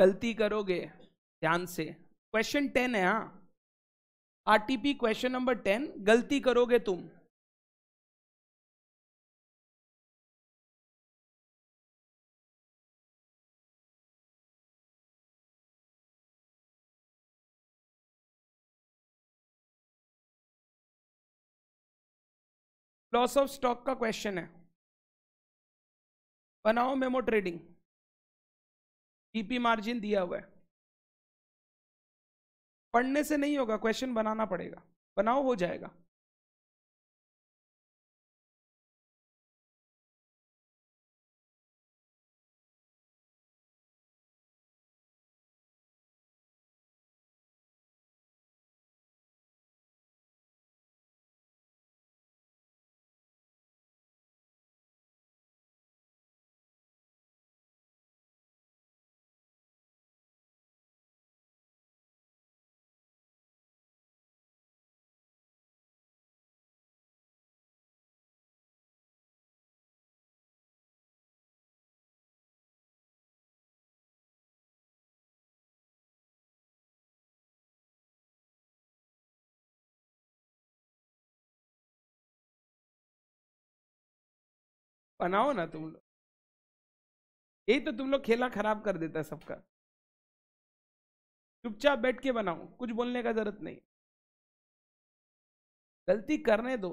गलती करोगे ध्यान से क्वेश्चन टेन है हाँ आरटीपी क्वेश्चन नंबर टेन गलती करोगे तुम लॉस ऑफ स्टॉक का क्वेश्चन है बनाओ मेमो ट्रेडिंग पीपी मार्जिन दिया हुआ है पढ़ने से नहीं होगा क्वेश्चन बनाना पड़ेगा बनाओ हो जाएगा बनाओ ना तुम लोग यही तो तुम लोग खेला खराब कर देता है सबका चुपचाप बैठ के बनाओ कुछ बोलने का जरूरत नहीं गलती करने दो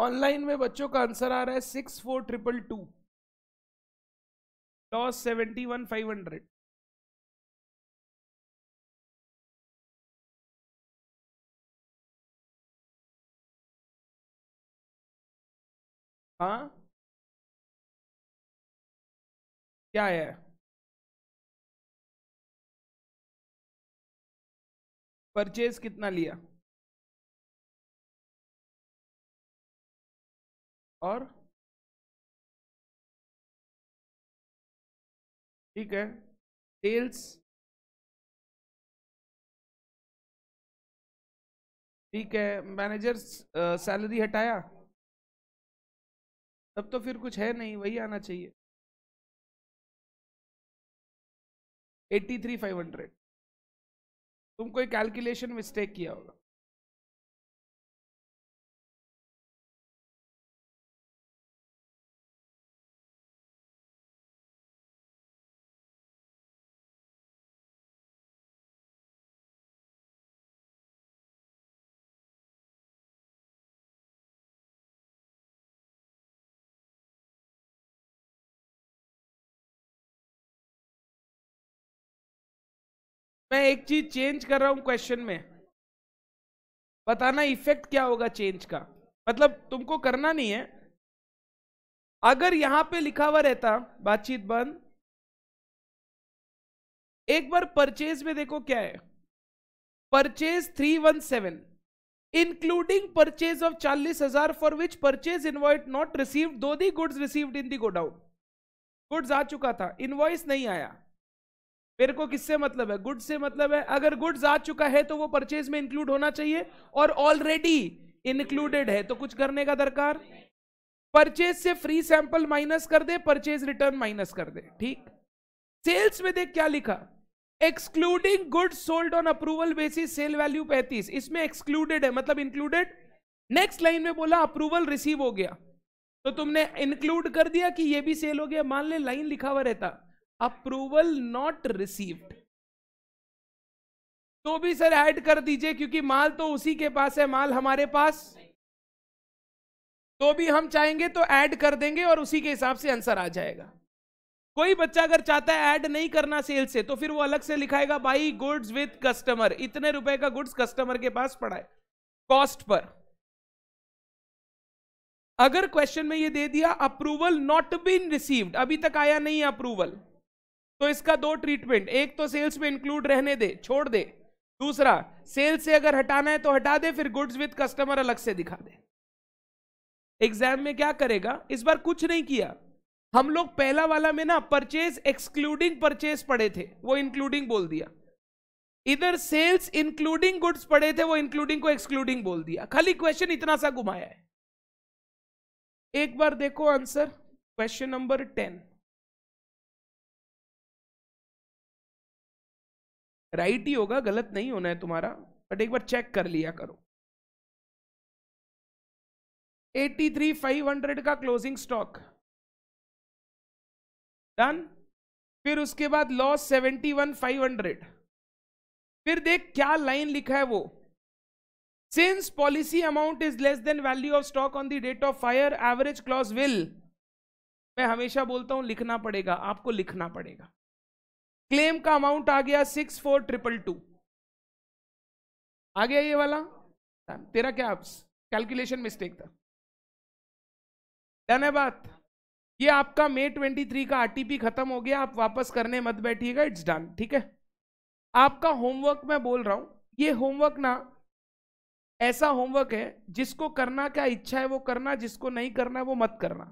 ऑनलाइन में बच्चों का आंसर आ रहा है six four triple two loss seventy one five hundred हाँ क्या है परचेज कितना लिया और ठीक है टेल्स ठीक है मैनेजर सैलरी हटाया तब तो फिर कुछ है नहीं वही आना चाहिए एट्टी थ्री फाइव हंड्रेड तुम कोई कैलकुलेशन मिस्टेक किया होगा मैं एक चीज चेंज कर रहा हूं क्वेश्चन में बताना इफेक्ट क्या होगा चेंज का मतलब तुमको करना नहीं है अगर यहां पे लिखा हुआ रहता बातचीत बंद एक बार परचेज में देखो क्या है purchase three one seven including purchase of चालीस हजार for which purchase invoice not received though the goods received in the godown goods आ चुका था इनवॉइस नहीं आया मेरे को किससे मतलब है गुड से मतलब है अगर गुड्स आ चुका है तो वो परचेज में इंक्लूड होना चाहिए और ऑलरेडी इंक्लूडेड है तो कुछ करने का दरकार परचेज से फ्री सैंपल माइनस कर दे परचेज रिटर्न माइनस कर दे ठीक सेल्स में देख क्या लिखा excluding goods sold on approval basis sale value पैंतीस इसमें एक्सक्लूडेड है मतलब इंक्लूडेड नेक्स्ट लाइन में बोला अप्रूवल रिसीव हो गया तो तुमने इंक्लूड कर दिया कि ये भी सेल हो गया मान ले लाइन लिखा हुआ रहता अप्रूवल नॉट रिसीव्ड तो भी सर ऐड कर दीजिए क्योंकि माल तो उसी के पास है माल हमारे पास तो भी हम चाहेंगे तो ऐड कर देंगे और उसी के हिसाब से आंसर आ जाएगा कोई बच्चा अगर चाहता है ऐड नहीं करना सेल से तो फिर वो अलग से लिखाएगा बाई गुड्स विद कस्टमर इतने रुपए का गुड्स कस्टमर के पास पड़ा है कॉस्ट पर अगर क्वेश्चन में ये दे दिया अप्रूवल नॉट बीन रिसीव्ड अभी तक आया नहीं अप्रूवल तो इसका दो ट्रीटमेंट एक तो सेल्स में इंक्लूड रहने दे छोड़ दे दूसरा सेल्स से अगर हटाना है तो हटा दे फिर गुड्स विद कस्टमर अलग से दिखा दे एग्जाम में क्या करेगा इस बार कुछ नहीं किया हम लोग पहला वाला में ना परचेज एक्सक्लूडिंग परचेज पढ़े थे वो इंक्लूडिंग बोल दिया इधर सेल्स इंक्लूडिंग गुड्स पढ़े थे वो इंक्लूडिंग को एक्सक्लूडिंग बोल दिया खाली क्वेश्चन इतना सा घुमाया है एक बार देखो answer question number ten right ही होगा गलत नहीं होना है तुम्हारा बट एक बार चेक कर लिया करो 83,500 का क्लोजिंग स्टॉक डन फिर उसके बाद लॉस 71,500 फिर देख क्या लाइन लिखा है वो since policy amount is less than value of stock on the date of fire average clause will मैं हमेशा बोलता हूं लिखना पड़ेगा आपको लिखना पड़ेगा क्लेम का अमाउंट आ गया सिक्स फोर ट्रिपल टू आ गया ये वाला तेरा क्या कैलकुलेशन मिस्टेक था डन है बात ये आपका मे ट्वेंटी थ्री का आरटीपी खत्म हो गया आप वापस करने मत बैठिएगा इट्स डन ठीक है आपका होमवर्क मैं बोल रहा हूं ये होमवर्क ना ऐसा होमवर्क है जिसको करना क्या इच्छा है वो करना जिसको नहीं करना है वो मत करना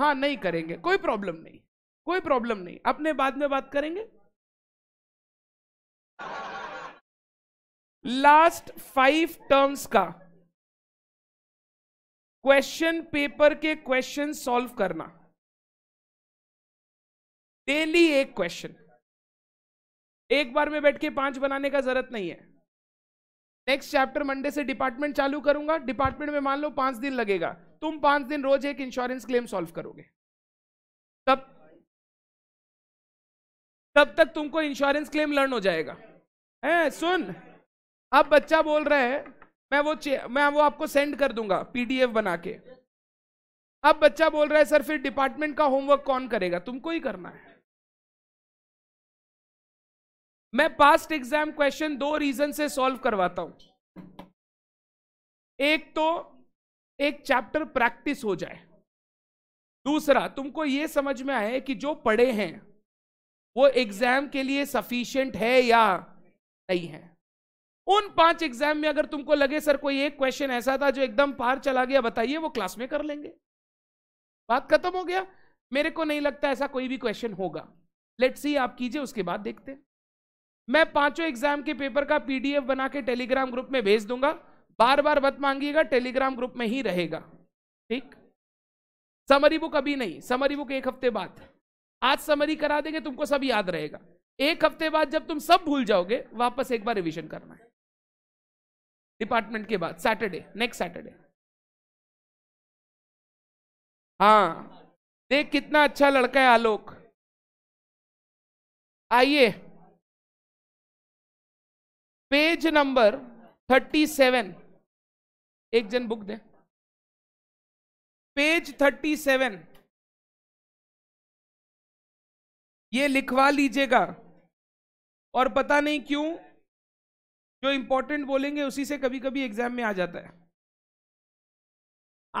हाँ नहीं करेंगे कोई प्रॉब्लम नहीं कोई प्रॉब्लम नहीं अपने बाद में बात करेंगे लास्ट फाइव टर्म्स का क्वेश्चन पेपर के क्वेश्चन सॉल्व करना डेली एक क्वेश्चन एक बार में बैठ के पांच बनाने का जरूरत नहीं है नेक्स्ट चैप्टर मंडे से डिपार्टमेंट चालू करूंगा डिपार्टमेंट में मान लो पांच दिन लगेगा तुम पांच दिन रोज एक इंश्योरेंस क्लेम सॉल्व करोगे तब तब तक तुमको इंश्योरेंस क्लेम लर्न हो जाएगा है सुन अब बच्चा बोल रहा है मैं वो मैं वो आपको सेंड कर दूंगा पीडीएफ बना के अब बच्चा बोल रहा है सर फिर डिपार्टमेंट का होमवर्क कौन करेगा तुमको ही करना है मैं पास्ट एग्जाम क्वेश्चन दो रीजन से सॉल्व करवाता हूं एक तो एक चैप्टर प्रैक्टिस हो जाए दूसरा तुमको यह समझ में आए कि जो पढ़े हैं वो एग्जाम के लिए सफिशियंट है या नहीं है उन पांच एग्जाम में अगर तुमको लगे सर कोई एक क्वेश्चन ऐसा था जो एकदम पार चला गया बताइए वो क्लास में कर लेंगे बात खत्म हो गया मेरे को नहीं लगता ऐसा कोई भी क्वेश्चन होगा लेट सी आप कीजिए उसके बाद देखते हैं मैं पांचों एग्जाम के पेपर का पीडीएफ बना के टेलीग्राम ग्रुप में भेज दूंगा बार बार मत मांगिएगा टेलीग्राम ग्रुप में ही रहेगा ठीक समरी बुक अभी नहीं समरी बुक एक हफ्ते बाद आज समरी करा देंगे तुमको सब याद रहेगा एक हफ्ते बाद जब तुम सब भूल जाओगे वापस एक बार रिविजन करना है डिपार्टमेंट के बाद सैटरडे नेक्स्ट सैटरडे हाँ देख कितना अच्छा लड़का है आलोक आइए पेज नंबर थर्टी सेवन एक जन बुक दे पेज थर्टी सेवन ये लिखवा लीजिएगा और पता नहीं क्यों जो इंपॉर्टेंट बोलेंगे उसी से कभी कभी एग्जाम में आ जाता है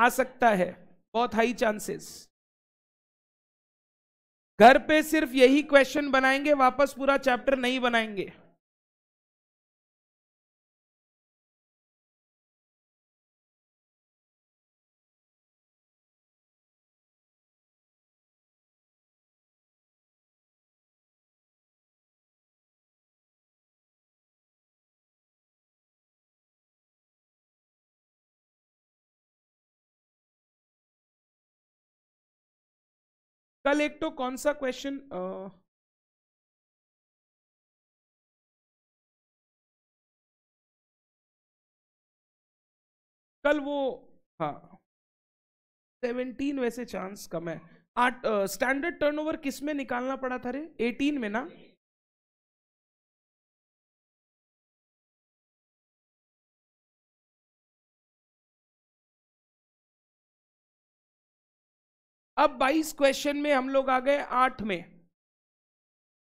आ सकता है बहुत हाई चांसेस घर पे सिर्फ यही क्वेश्चन बनाएंगे वापस पूरा चैप्टर नहीं बनाएंगे कल एक तो कौन सा क्वेश्चन कल वो हाँ सेवनटीन वैसे चांस कम है आठ स्टैंडर्ड टर्नओवर किस में निकालना पड़ा था रे एटीन में ना अब 22 क्वेश्चन में हम लोग आ गए आठ में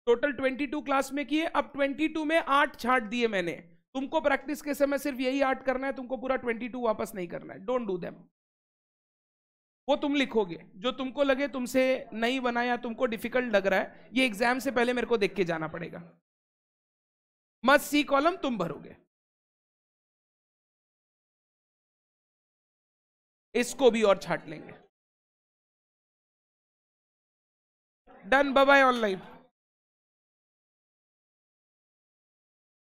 टोटल 22 क्लास में किए अब 22 में आठ छाट दिए मैंने तुमको प्रैक्टिस के समय सिर्फ यही आठ करना है तुमको पूरा 22 वापस नहीं करना है डोंट डू देम वो तुम लिखोगे जो तुमको लगे तुमसे नहीं बना या तुमको डिफिकल्ट लग रहा है ये एग्जाम से पहले मेरे को देख के जाना पड़ेगा मत सी कॉलम तुम भरोगे इसको भी और छाट लेंगे done. Bye bye, all